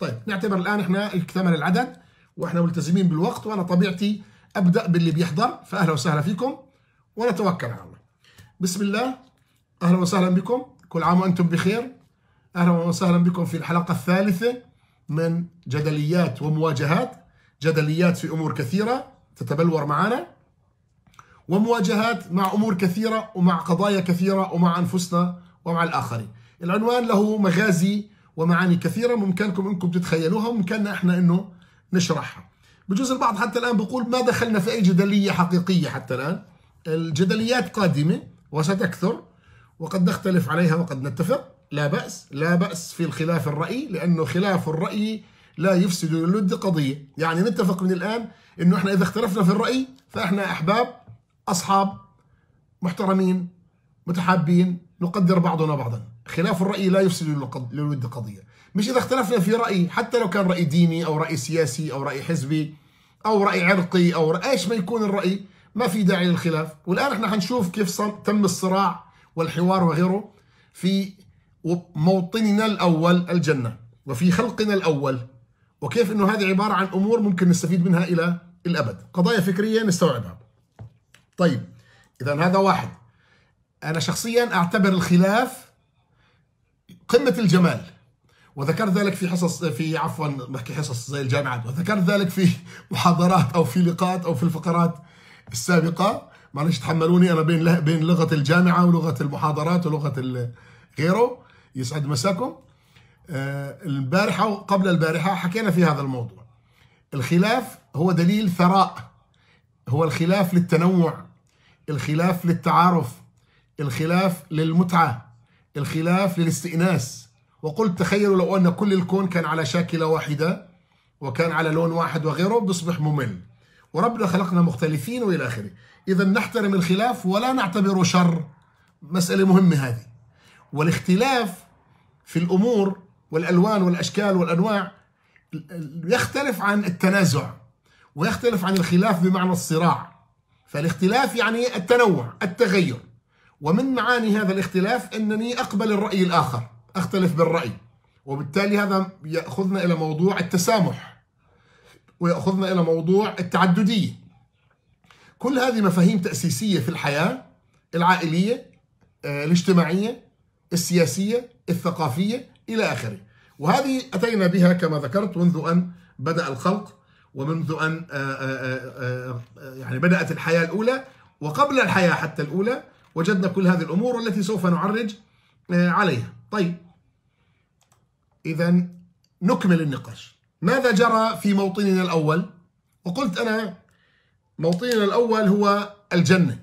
طيب نعتبر الان احنا اكتمل العدد واحنا ملتزمين بالوقت وانا طبيعتي ابدا باللي بيحضر فاهلا وسهلا فيكم ونتوكل على الله. بسم الله اهلا وسهلا بكم كل عام وانتم بخير اهلا وسهلا بكم في الحلقه الثالثه من جدليات ومواجهات جدليات في امور كثيره تتبلور معنا ومواجهات مع امور كثيره ومع قضايا كثيره ومع انفسنا ومع الاخرين. العنوان له مغازي ومعاني كثيره ممكنكم انكم تتخيلوها وممكننا احنا انه نشرحها بجوز البعض حتى الان بيقول ما دخلنا في اي جدليه حقيقيه حتى الان الجدليات قادمه وستكثر وقد نختلف عليها وقد نتفق لا بأس لا بأس في الخلاف الرأي لأنه خلاف الرأي لا يفسد للود قضية يعني نتفق من الآن أنه إحنا إذا اختلفنا في الرأي فإحنا أحباب أصحاب محترمين متحابين نقدر بعضنا بعضا خلاف الرأي لا يفسد للود قضية مش إذا اختلفنا في رأي حتى لو كان رأي ديني أو رأي سياسي أو رأي حزبي أو رأي عرقي أو رأي إيش ما يكون الرأي ما في داعي للخلاف والآن إحنا حنشوف كيف تم الصراع والحوار وغيره في موطننا الأول الجنة وفي خلقنا الأول وكيف أنه هذه عبارة عن أمور ممكن نستفيد منها إلى الأبد قضايا فكرية نستوعبها طيب إذا هذا واحد أنا شخصيا أعتبر الخلاف قمه الجمال وذكرت ذلك في حصص في عفوا بحكي حصص زي الجامعات وذكرت ذلك في محاضرات او في لقاءات او في الفقرات السابقه معلش تحملوني انا بين بين لغه الجامعه ولغه المحاضرات ولغه غيره يسعد مساكم آه، البارحه وقبل البارحه حكينا في هذا الموضوع الخلاف هو دليل ثراء هو الخلاف للتنوع الخلاف للتعارف الخلاف للمتعه الخلاف للاستئناس وقلت تخيلوا لو أن كل الكون كان على شاكلة واحدة وكان على لون واحد وغيره بيصبح ممل وربنا خلقنا مختلفين والى اخره اذا نحترم الخلاف ولا نعتبره شر مساله مهمه هذه والاختلاف في الامور والالوان والاشكال والانواع يختلف عن التنازع ويختلف عن الخلاف بمعنى الصراع فالاختلاف يعني التنوع التغير ومن معاني هذا الاختلاف أنني أقبل الرأي الآخر أختلف بالرأي وبالتالي هذا يأخذنا إلى موضوع التسامح ويأخذنا إلى موضوع التعددية كل هذه مفاهيم تأسيسية في الحياة العائلية آه، الاجتماعية السياسية الثقافية إلى آخره وهذه أتينا بها كما ذكرت منذ أن بدأ الخلق ومنذ أن آه، آه، يعني بدأت الحياة الأولى وقبل الحياة حتى الأولى وجدنا كل هذه الأمور والتي سوف نعرج آه، عليها طيب إذا نكمل النقاش ماذا جرى في موطننا الأول وقلت أنا موطننا الأول هو الجنة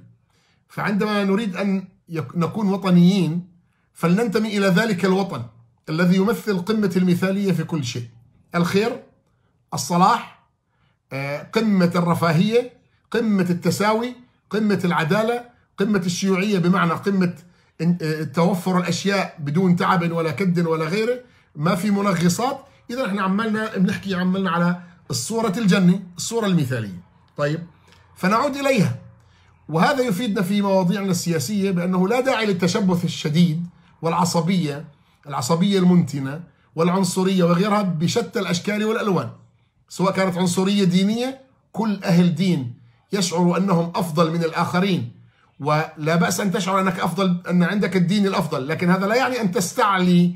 فعندما نريد أن نكون وطنيين فلننتمي إلى ذلك الوطن الذي يمثل قمة المثالية في كل شيء الخير الصلاح آه، قمة الرفاهية قمة التساوي قمة العدالة قمة الشيوعية بمعنى قمة آه، توفر الأشياء بدون تعب ولا كد ولا غيره ما في منغصات إذا احنا عمالنا بنحكي عمالنا على الصورة الجنة الصورة المثالية طيب فنعود إليها وهذا يفيدنا في مواضيعنا السياسية بأنه لا داعي للتشبث الشديد والعصبية العصبية المنتنة والعنصرية وغيرها بشتى الأشكال والألوان سواء كانت عنصرية دينية كل أهل دين يشعر أنهم أفضل من الآخرين ولا بأس أن تشعر أنك أفضل أن عندك الدين الأفضل لكن هذا لا يعني أن تستعلي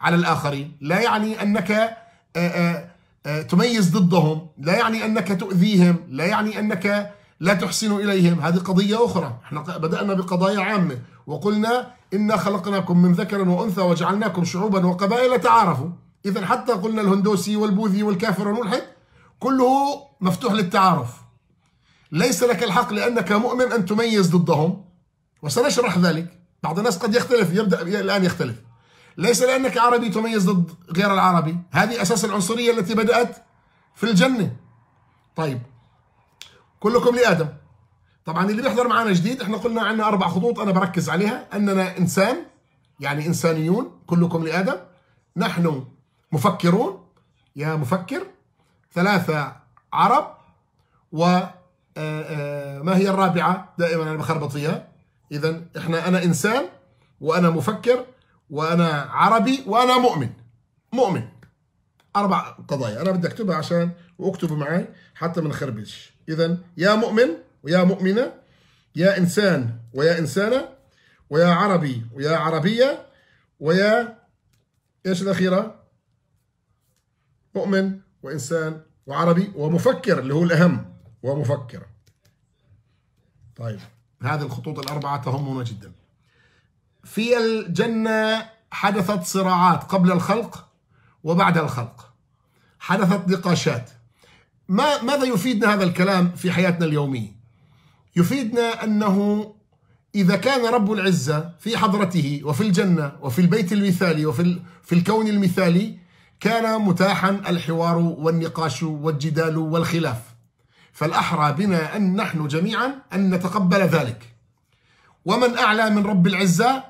على الآخرين لا يعني أنك آه، آه، آه، تميز ضدهم لا يعني أنك تؤذيهم لا يعني أنك لا تحسن إليهم هذه قضية أخرى احنا بدأنا بقضايا عامة وقلنا إنا خلقناكم من ذكر وأنثى وجعلناكم شعوبا وقبائل تعارفوا إذا حتى قلنا الهندوسي والبوذي والكافر والملحد كله مفتوح للتعارف ليس لك الحق لأنك مؤمن أن تميز ضدهم وسنشرح ذلك بعض الناس قد يختلف يبدأ الآن يختلف ليس لأنك عربي تميز ضد غير العربي هذه أساس العنصرية التي بدأت في الجنة طيب كلكم لآدم طبعا اللي بيحضر معنا جديد احنا قلنا عندنا أربع خطوط أنا بركز عليها أننا إنسان يعني إنسانيون كلكم لآدم نحن مفكرون يا مفكر ثلاثة عرب و ما هي الرابعة دائما أنا بخربط فيها إذا إحنا أنا إنسان وأنا مفكر وأنا عربي وأنا مؤمن مؤمن أربع قضايا أنا بدي أكتبها عشان وأكتبوا معي حتى ما نخربش إذا يا مؤمن ويا مؤمنة يا إنسان ويا إنسانة ويا عربي ويا عربية ويا إيش الأخيرة مؤمن وإنسان وعربي ومفكر اللي هو الأهم ومفكرة طيب هذه الخطوط الأربعة تهمنا جدا في الجنة حدثت صراعات قبل الخلق وبعد الخلق حدثت نقاشات ما ماذا يفيدنا هذا الكلام في حياتنا اليومية يفيدنا أنه إذا كان رب العزة في حضرته وفي الجنة وفي البيت المثالي وفي في الكون المثالي كان متاحا الحوار والنقاش والجدال والخلاف فالأحرى بنا أن نحن جميعا أن نتقبل ذلك ومن أعلى من رب العزة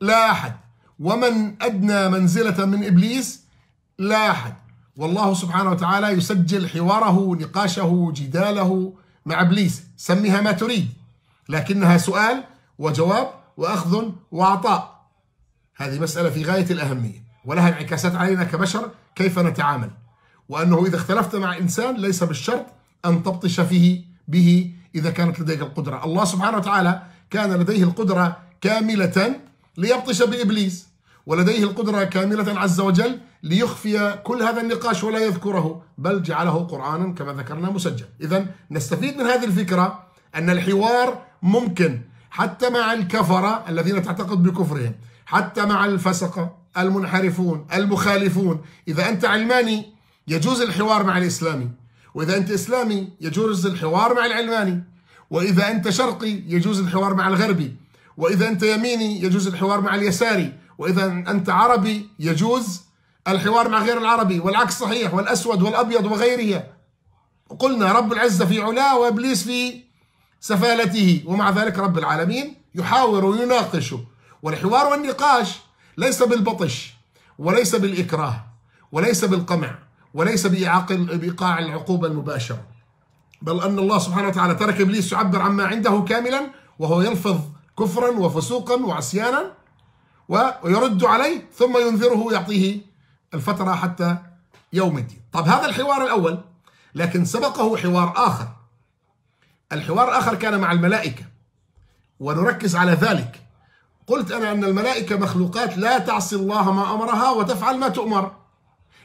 لا أحد ومن أدنى منزلة من إبليس لا أحد والله سبحانه وتعالى يسجل حواره نقاشه جداله مع إبليس سميها ما تريد لكنها سؤال وجواب وأخذ وعطاء هذه مسألة في غاية الأهمية ولها انعكاسات علينا كبشر كيف نتعامل وأنه إذا اختلفت مع إنسان ليس بالشرط أن تبطش فيه به إذا كانت لديك القدرة الله سبحانه وتعالى كان لديه القدرة كاملة ليبطش بإبليس ولديه القدرة كاملة عز وجل ليخفي كل هذا النقاش ولا يذكره بل جعله قرآنا كما ذكرنا مسجل إذا نستفيد من هذه الفكرة أن الحوار ممكن حتى مع الكفرة الذين تعتقد بكفرهم حتى مع الفسقة المنحرفون المخالفون إذا أنت علماني يجوز الحوار مع الإسلامي وإذا أنت إسلامي يجوز الحوار مع العلماني وإذا أنت شرقي يجوز الحوار مع الغربي وإذا أنت يميني يجوز الحوار مع اليساري وإذا أنت عربي يجوز الحوار مع غير العربي والعكس صحيح والأسود والأبيض وغيرها قلنا رب العزة في علاه وإبليس في سفالته ومع ذلك رب العالمين يحاور ويناقشه والحوار والنقاش ليس بالبطش وليس بالإكراه وليس بالقمع وليس بإيقاع العقوبة المباشرة بل أن الله سبحانه وتعالى ترك إبليس يعبر عما عنده كاملا وهو يلفظ كفرا وفسوقا وعصيانا ويرد عليه ثم ينذره ويعطيه الفترة حتى يوم الدين طب هذا الحوار الأول لكن سبقه حوار آخر الحوار الآخر كان مع الملائكة ونركز على ذلك قلت أنا أن الملائكة مخلوقات لا تعصي الله ما أمرها وتفعل ما تؤمر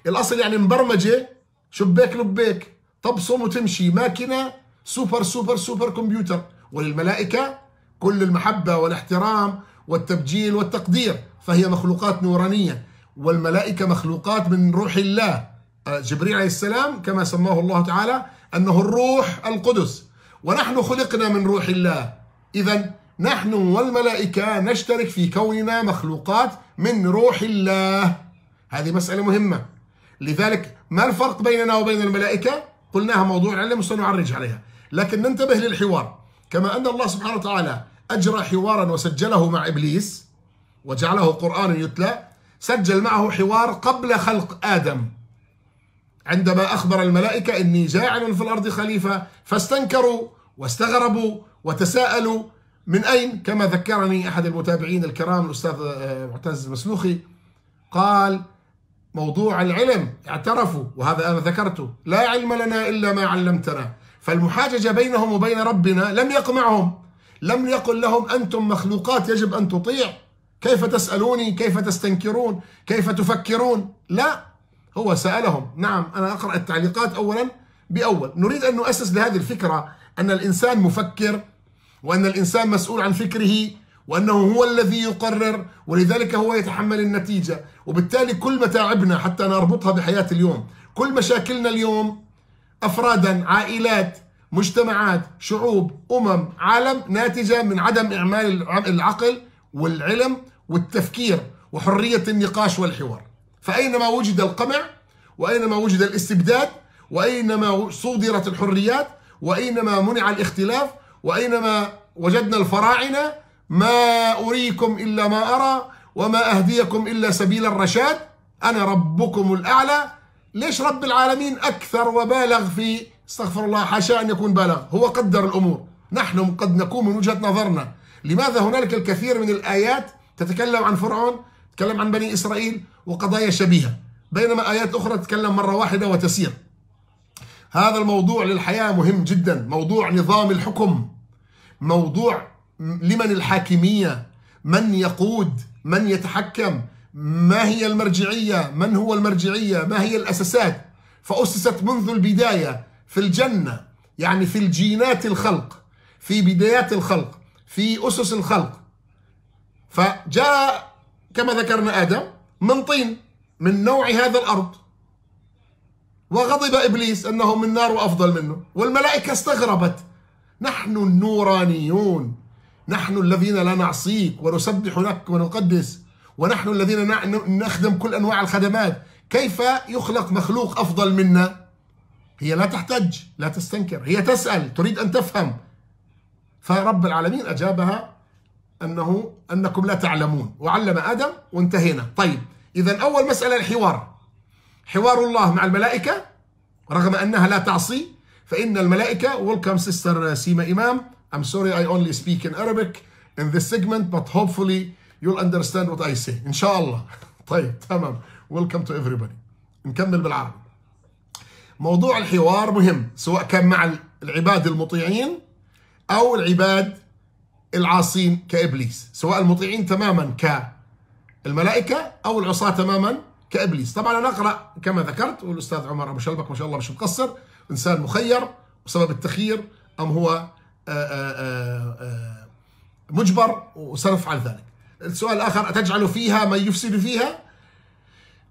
الاصل يعني مبرمجه شباك لبيك تبصم وتمشي ماكينه سوبر سوبر سوبر كمبيوتر وللملائكه كل المحبه والاحترام والتبجيل والتقدير فهي مخلوقات نورانيه والملائكه مخلوقات من روح الله آه، جبريل عليه السلام كما سماه الله تعالى انه الروح القدس ونحن خلقنا من روح الله اذا نحن والملائكه نشترك في كوننا مخلوقات من روح الله هذه مساله مهمه لذلك ما الفرق بيننا وبين الملائكة قلناها موضوع علم وسنعرج عليها لكن ننتبه للحوار كما أن الله سبحانه وتعالى أجرى حوارا وسجله مع إبليس وجعله قرآن يتلى سجل معه حوار قبل خلق آدم عندما أخبر الملائكة إني جاعل في الأرض خليفة فاستنكروا واستغربوا وتساءلوا من أين كما ذكرني أحد المتابعين الكرام الأستاذ آه، معتز المسلوخي قال موضوع العلم اعترفوا وهذا أنا ذكرته لا علم لنا إلا ما علمتنا فالمحاججة بينهم وبين ربنا لم يقمعهم لم يقل لهم أنتم مخلوقات يجب أن تطيع كيف تسألوني كيف تستنكرون كيف تفكرون لا هو سألهم نعم أنا أقرأ التعليقات أولا بأول نريد أن نؤسس لهذه الفكرة أن الإنسان مفكر وأن الإنسان مسؤول عن فكره وأنه هو الذي يقرر ولذلك هو يتحمل النتيجة وبالتالي كل متاعبنا حتى نربطها بحياة اليوم كل مشاكلنا اليوم أفرادا عائلات مجتمعات شعوب أمم عالم ناتجة من عدم إعمال العقل والعلم والتفكير وحرية النقاش والحوار فأينما وجد القمع وأينما وجد الاستبداد وأينما صودرت الحريات وأينما منع الاختلاف وأينما وجدنا الفراعنة ما أريكم إلا ما أرى وما أهديكم إلا سبيل الرشاد أنا ربكم الأعلى ليش رب العالمين أكثر وبالغ في استغفر الله حاشا أن يكون بالغ هو قدر الأمور نحن قد نكون من وجهة نظرنا لماذا هنالك الكثير من الآيات تتكلم عن فرعون تتكلم عن بني إسرائيل وقضايا شبيهة بينما آيات أخرى تتكلم مرة واحدة وتسير هذا الموضوع للحياة مهم جدا موضوع نظام الحكم موضوع لمن الحاكمية من يقود من يتحكم ما هي المرجعية من هو المرجعية ما هي الأساسات فأسست منذ البداية في الجنة يعني في الجينات الخلق في بدايات الخلق في أسس الخلق فجاء كما ذكرنا آدم من طين من نوع هذا الأرض وغضب إبليس أنه من نار وأفضل منه والملائكة استغربت نحن النورانيون نحن الذين لا نعصيك ونسبح لك ونقدس ونحن الذين نخدم كل أنواع الخدمات كيف يخلق مخلوق أفضل منا هي لا تحتج لا تستنكر هي تسأل تريد أن تفهم فرب العالمين أجابها أنه أنكم لا تعلمون وعلم آدم وانتهينا طيب إذا أول مسألة الحوار حوار الله مع الملائكة رغم أنها لا تعصي فإن الملائكة ويلكم سيستر سيما إمام I'm sorry I only speak in Arabic in this segment but hopefully you'll understand what I say إن شاء الله طيب تمام welcome to everybody نكمل بالعربي موضوع الحوار مهم سواء كان مع العباد المطيعين أو العباد العاصين كإبليس سواء المطيعين تماما كالملائكة أو العصاة تماما كإبليس طبعا أنا أقرأ كما ذكرت والأستاذ عمر أبو شلبك ما شاء الله مش مقصر إنسان مخير بسبب التخيير أم هو آه، آه، آه، مجبر وسنفعل ذلك السؤال الآخر أتجعل فيها من يفسد فيها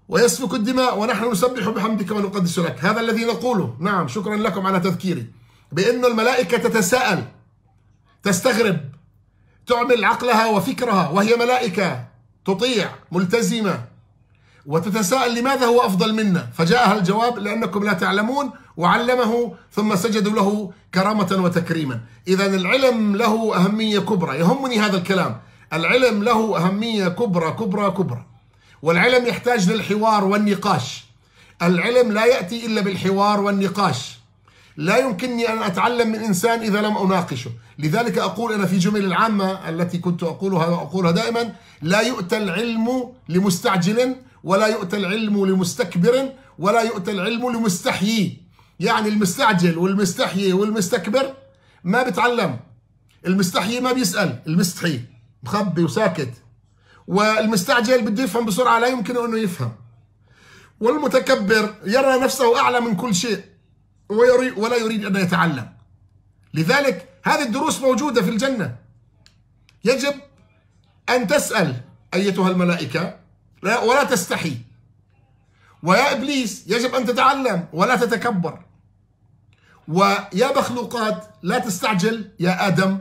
ويسفك الدماء ونحن نسبح بحمدك ونقدس لك هذا الذي نقوله نعم شكرا لكم على تذكيري بأن الملائكة تتساءل تستغرب تعمل عقلها وفكرها وهي ملائكة تطيع ملتزمة وتتساءل لماذا هو أفضل منا فجاءها الجواب لأنكم لا تعلمون وعلمه ثم سجدوا له كرامة وتكريما إذا العلم له أهمية كبرى يهمني هذا الكلام العلم له أهمية كبرى كبرى كبرى والعلم يحتاج للحوار والنقاش العلم لا يأتي إلا بالحوار والنقاش لا يمكنني أن أتعلم من إنسان إذا لم أناقشه لذلك أقول أنا في جمل العامة التي كنت أقولها وأقولها دائما لا يؤتى العلم لمستعجل ولا يؤتى العلم لمستكبر ولا يؤتى العلم لمستحيي يعني المستعجل والمستحيي والمستكبر ما بتعلم المستحيي ما بيسأل المستحي مخبي وساكت والمستعجل بده يفهم بسرعة لا يمكن أنه يفهم والمتكبر يرى نفسه أعلى من كل شيء ولا يريد أن يتعلم لذلك هذه الدروس موجودة في الجنة يجب أن تسأل أيتها الملائكة ولا تستحي ويا إبليس يجب أن تتعلم ولا تتكبر ويا مخلوقات لا تستعجل يا آدم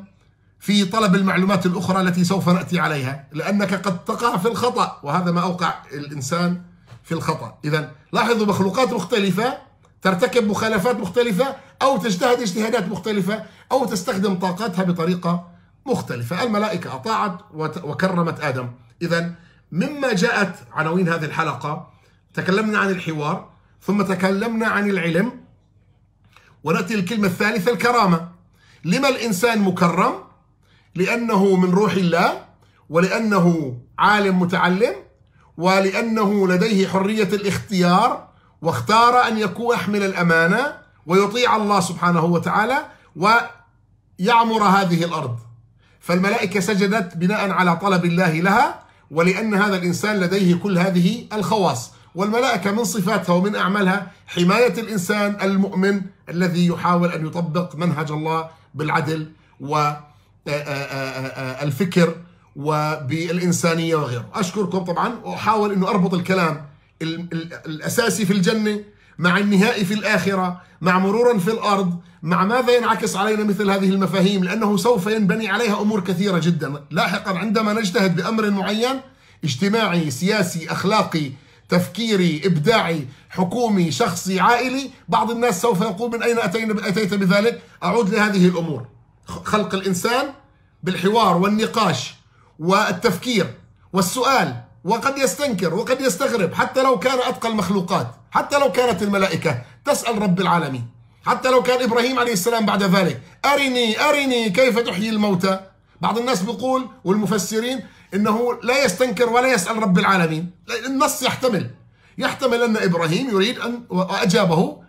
في طلب المعلومات الأخرى التي سوف نأتي عليها لأنك قد تقع في الخطأ وهذا ما أوقع الإنسان في الخطأ إذا لاحظوا مخلوقات مختلفة ترتكب مخالفات مختلفة أو تجتهد اجتهادات مختلفة أو تستخدم طاقاتها بطريقة مختلفة الملائكة أطاعت وكرمت آدم إذا مما جاءت عناوين هذه الحلقة تكلمنا عن الحوار ثم تكلمنا عن العلم ونأتي الكلمة الثالثة الكرامة لما الإنسان مكرم لأنه من روح الله ولأنه عالم متعلم ولأنه لديه حرية الاختيار واختار أن يكون يحمل الأمانة ويطيع الله سبحانه وتعالى ويعمر هذه الأرض فالملائكة سجدت بناء على طلب الله لها ولأن هذا الإنسان لديه كل هذه الخواص والملائكة من صفاتها ومن أعمالها حماية الإنسان المؤمن الذي يحاول أن يطبق منهج الله بالعدل والفكر آه، آه، آه، وبالإنسانية وغيره أشكركم طبعا وأحاول أن أربط الكلام الأساسي في الجنة مع النهائي في الآخرة مع مرورا في الأرض مع ماذا ينعكس علينا مثل هذه المفاهيم لأنه سوف ينبني عليها أمور كثيرة جدا لاحقا عندما نجتهد بأمر معين اجتماعي سياسي أخلاقي تفكيري إبداعي حكومي شخصي عائلي بعض الناس سوف يقول من أين أتينا أتيت بذلك أعود لهذه الأمور خلق الإنسان بالحوار والنقاش والتفكير والسؤال وقد يستنكر وقد يستغرب حتى لو كان أتقى المخلوقات حتى لو كانت الملائكة تسأل رب العالمين حتى لو كان إبراهيم عليه السلام بعد ذلك أرني أرني كيف تحيي الموتى بعض الناس بيقول والمفسرين انه لا يستنكر ولا يسال رب العالمين النص يحتمل يحتمل ان ابراهيم يريد ان واجابه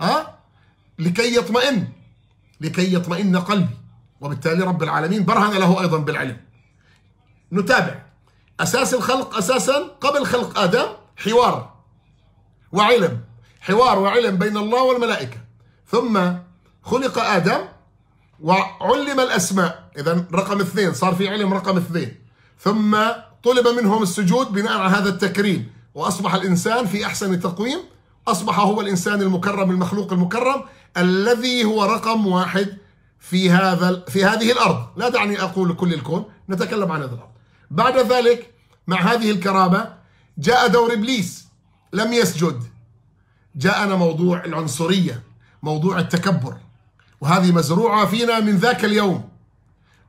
ها آه، لكي يطمئن لكي يطمئن قلبي وبالتالي رب العالمين برهن له ايضا بالعلم نتابع اساس الخلق اساسا قبل خلق ادم حوار وعلم حوار وعلم بين الله والملائكه ثم خلق آدم وعلم الأسماء إذا رقم اثنين صار في علم رقم اثنين ثم طلب منهم السجود بناء على هذا التكريم وأصبح الإنسان في أحسن تقويم أصبح هو الإنسان المكرم المخلوق المكرم الذي هو رقم واحد في هذا في هذه الأرض لا دعني أقول كل الكون نتكلم عن هذا الأرض بعد ذلك مع هذه الكرامة جاء دور إبليس لم يسجد جاءنا موضوع العنصرية موضوع التكبر وهذه مزروعة فينا من ذاك اليوم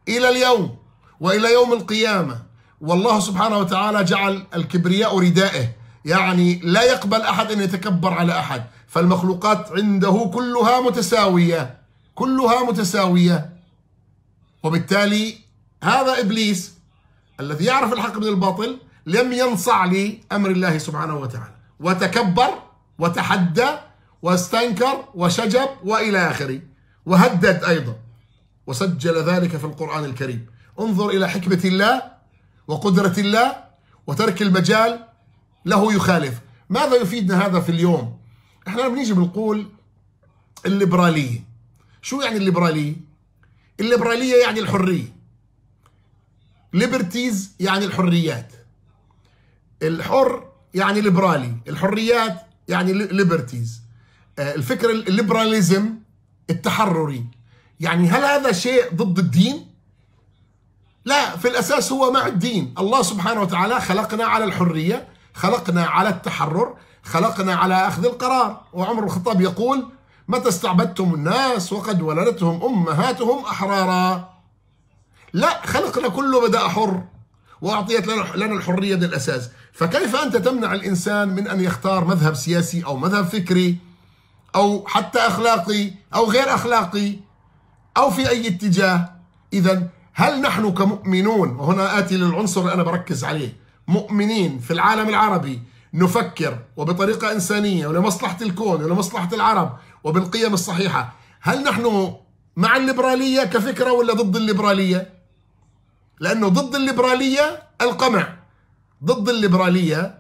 إلى اليوم وإلى يوم القيامة والله سبحانه وتعالى جعل الكبرياء ردائه يعني لا يقبل أحد أن يتكبر على أحد فالمخلوقات عنده كلها متساوية كلها متساوية وبالتالي هذا إبليس الذي يعرف الحق من الباطل لم ينصع لأمر الله سبحانه وتعالى وتكبر وتحدى واستنكر وشجب والى اخره وهدد ايضا وسجل ذلك في القران الكريم انظر الى حكمه الله وقدره الله وترك المجال له يخالف ماذا يفيدنا هذا في اليوم احنا بنيجي بنقول الليبراليه شو يعني الليبراليه الليبراليه يعني الحريه ليبرتيز يعني الحريات الحر يعني ليبرالي الحريات يعني ليبرتيز آه، الفكر الليبراليزم التحرري يعني هل هذا شيء ضد الدين؟ لا في الأساس هو مع الدين الله سبحانه وتعالى خلقنا على الحرية خلقنا على التحرر خلقنا على أخذ القرار وعمر الخطاب يقول متى استعبدتم الناس وقد ولدتهم أمهاتهم أحرارا لا خلقنا كله بدأ حر وأعطيت لنا الحرية من الأساس فكيف أنت تمنع الإنسان من أن يختار مذهب سياسي أو مذهب فكري أو حتى أخلاقي أو غير أخلاقي أو في أي اتجاه إذا هل نحن كمؤمنون وهنا آتي للعنصر اللي أنا بركز عليه مؤمنين في العالم العربي نفكر وبطريقة إنسانية ولمصلحة الكون ولمصلحة العرب وبالقيم الصحيحة هل نحن مع الليبرالية كفكرة ولا ضد الليبرالية لأنه ضد الليبرالية القمع ضد الليبرالية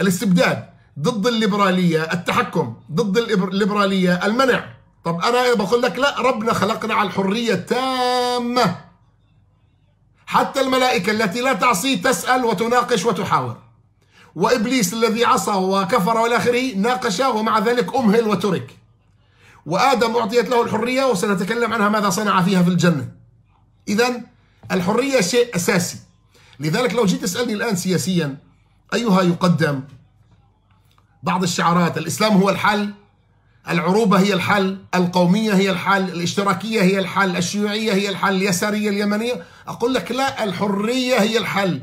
الاستبداد ضد الليبراليه التحكم ضد الليبراليه المنع طب انا بقول لك لا ربنا خلقنا على الحريه التامه حتى الملائكه التي لا تعصي تسال وتناقش وتحاور وابليس الذي عصى وكفر والى اخره ناقش ومع ذلك امهل وترك وادم اعطيت له الحريه وسنتكلم عنها ماذا صنع فيها في الجنه اذا الحريه شيء اساسي لذلك لو جيت تسالني الان سياسيا ايها يقدم بعض الشعارات الإسلام هو الحل العروبة هي الحل القومية هي الحل الاشتراكية هي الحل الشيوعية هي الحل اليسارية اليمنية أقول لك لا الحرية هي الحل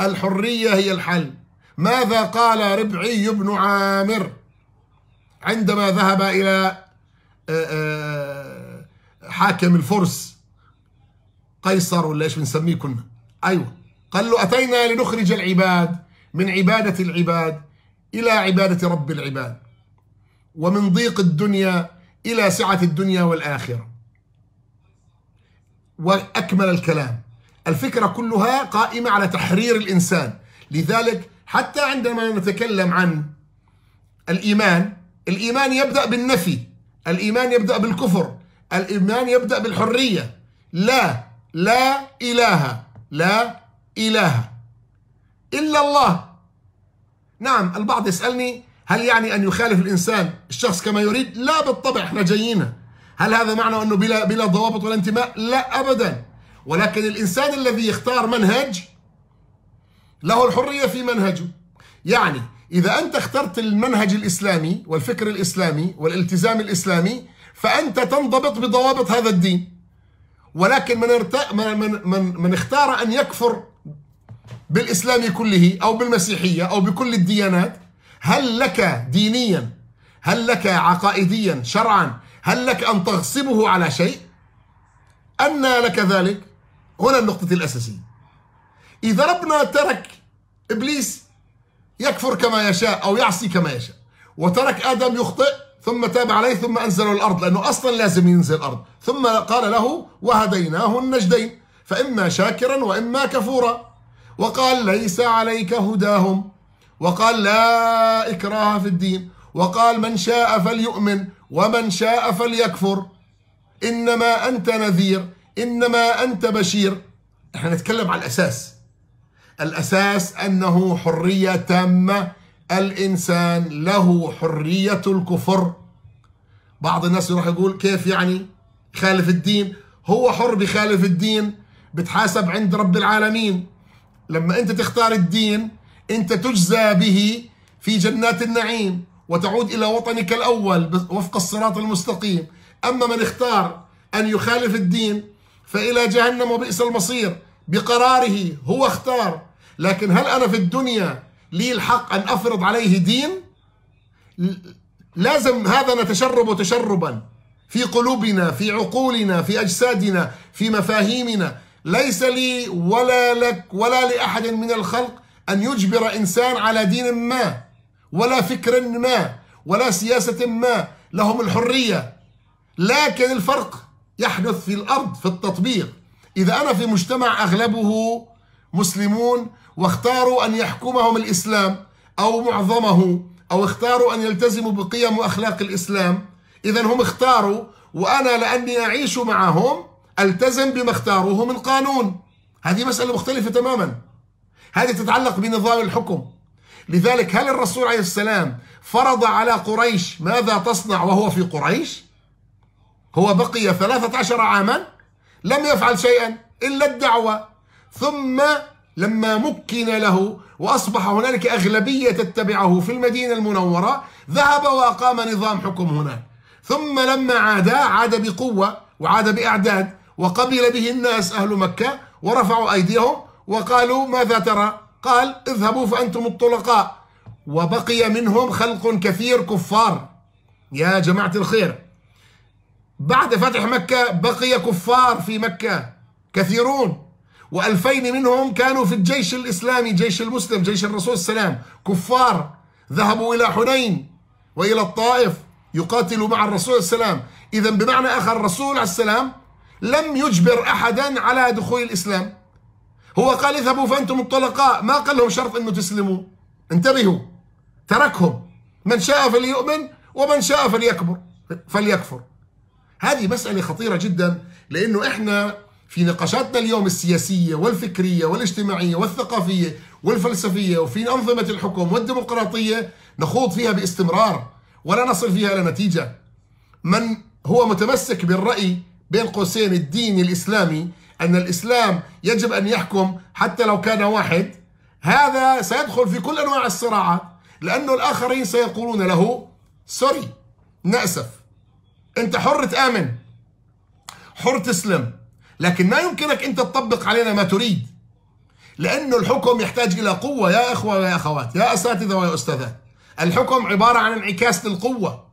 الحرية هي الحل ماذا قال ربعي بن عامر عندما ذهب إلى آه، آه، حاكم الفرس قيصر ولا ايش بنسميه كنا ايوه قال له اتينا لنخرج العباد من عباده العباد إلى عبادة رب العباد ومن ضيق الدنيا إلى سعة الدنيا والآخرة وأكمل الكلام الفكرة كلها قائمة على تحرير الإنسان لذلك حتى عندما نتكلم عن الإيمان الإيمان يبدأ بالنفي الإيمان يبدأ بالكفر الإيمان يبدأ بالحرية لا لا إله لا إله إلا الله نعم البعض يسألني هل يعني أن يخالف الإنسان الشخص كما يريد لا بالطبع احنا جايين هل هذا معنى أنه بلا, بلا ضوابط ولا انتماء لا أبدا ولكن الإنسان الذي يختار منهج له الحرية في منهجه يعني إذا أنت اخترت المنهج الإسلامي والفكر الإسلامي والالتزام الإسلامي فأنت تنضبط بضوابط هذا الدين ولكن من, ارت... من, من, من, من اختار أن يكفر بالإسلام كله أو بالمسيحية أو بكل الديانات هل لك دينيا هل لك عقائديا شرعا هل لك أن تغصبه على شيء أن لك ذلك هنا النقطة الأساسية إذا ربنا ترك إبليس يكفر كما يشاء أو يعصي كما يشاء وترك آدم يخطئ ثم تاب عليه ثم أنزله الأرض لأنه أصلا لازم ينزل الأرض ثم قال له وهديناه النجدين فإما شاكرا وإما كفورا وقال ليس عليك هداهم وقال لا إكراه في الدين وقال من شاء فليؤمن ومن شاء فليكفر إنما أنت نذير إنما أنت بشير احنا نتكلم على الأساس الأساس أنه حرية تامة الإنسان له حرية الكفر بعض الناس يروح يقول كيف يعني خالف الدين هو حر بخالف الدين بتحاسب عند رب العالمين لما أنت تختار الدين أنت تجزى به في جنات النعيم وتعود إلى وطنك الأول وفق الصراط المستقيم أما من اختار أن يخالف الدين فإلى جهنم وبئس المصير بقراره هو اختار لكن هل أنا في الدنيا لي الحق أن أفرض عليه دين لازم هذا نتشرب تشربا في قلوبنا في عقولنا في أجسادنا في مفاهيمنا ليس لي ولا لك ولا لأحد من الخلق أن يجبر إنسان على دين ما ولا فكر ما ولا سياسة ما لهم الحرية لكن الفرق يحدث في الأرض في التطبيق إذا أنا في مجتمع أغلبه مسلمون واختاروا أن يحكمهم الإسلام أو معظمه أو اختاروا أن يلتزموا بقيم وأخلاق الإسلام إذا هم اختاروا وأنا لأني أعيش معهم التزم بما اختاروه من قانون هذه مسألة مختلفة تماما هذه تتعلق بنظام الحكم لذلك هل الرسول عليه السلام فرض على قريش ماذا تصنع وهو في قريش هو بقي ثلاثة عشر عاما لم يفعل شيئا إلا الدعوة ثم لما مكن له وأصبح هنالك أغلبية تتبعه في المدينة المنورة ذهب وأقام نظام حكم هناك ثم لما عاد عاد بقوة وعاد بإعداد وقبل به الناس أهل مكة ورفعوا أيديهم وقالوا ماذا ترى قال اذهبوا فأنتم الطلقاء وبقي منهم خلق كثير كفار يا جماعة الخير بعد فتح مكة بقي كفار في مكة كثيرون وألفين منهم كانوا في الجيش الإسلامي جيش المسلم جيش الرسول السلام كفار ذهبوا إلى حنين وإلى الطائف يقاتلوا مع الرسول السلام إذا بمعنى آخر الرسول السلام لم يجبر أحدا على دخول الإسلام هو قال اذهبوا فأنتم الطلقاء ما قال لهم شرط أنه تسلموا انتبهوا تركهم من شاء فليؤمن ومن شاء فليكبر فليكفر هذه مسألة خطيرة جدا لأنه إحنا في نقاشاتنا اليوم السياسية والفكرية والاجتماعية والثقافية والفلسفية وفي أنظمة الحكم والديمقراطية نخوض فيها باستمرار ولا نصل فيها إلى نتيجة من هو متمسك بالرأي بين قوسين الدين الإسلامي أن الإسلام يجب أن يحكم حتى لو كان واحد هذا سيدخل في كل أنواع الصراعات لأنه الآخرين سيقولون له سوري نأسف أنت حر تآمن حر تسلم لكن ما يمكنك أنت تطبق علينا ما تريد لأنه الحكم يحتاج إلى قوة يا إخوة ويا أخوات يا أساتذة ويا أستاذات الحكم عبارة عن انعكاس للقوة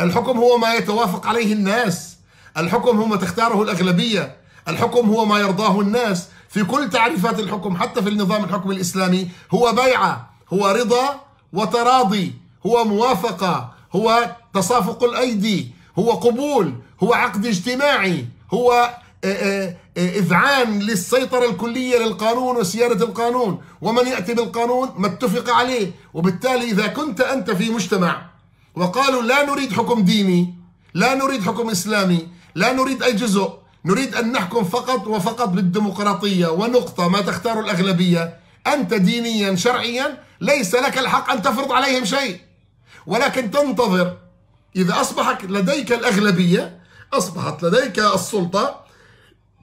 الحكم هو ما يتوافق عليه الناس الحكم هو ما تختاره الأغلبية الحكم هو ما يرضاه الناس في كل تعريفات الحكم حتى في النظام الحكم الإسلامي هو بيعة هو رضا وتراضي هو موافقة هو تصافق الأيدي هو قبول هو عقد اجتماعي هو آه، آه، آه، إذعان للسيطرة الكلية للقانون وسيادة القانون ومن يأتي بالقانون ما اتفق عليه وبالتالي إذا كنت أنت في مجتمع وقالوا لا نريد حكم ديني لا نريد حكم إسلامي لا نريد أي جزء نريد أن نحكم فقط وفقط بالديمقراطية ونقطة ما تختار الأغلبية أنت دينيا شرعيا ليس لك الحق أن تفرض عليهم شيء ولكن تنتظر إذا أصبحت لديك الأغلبية أصبحت لديك السلطة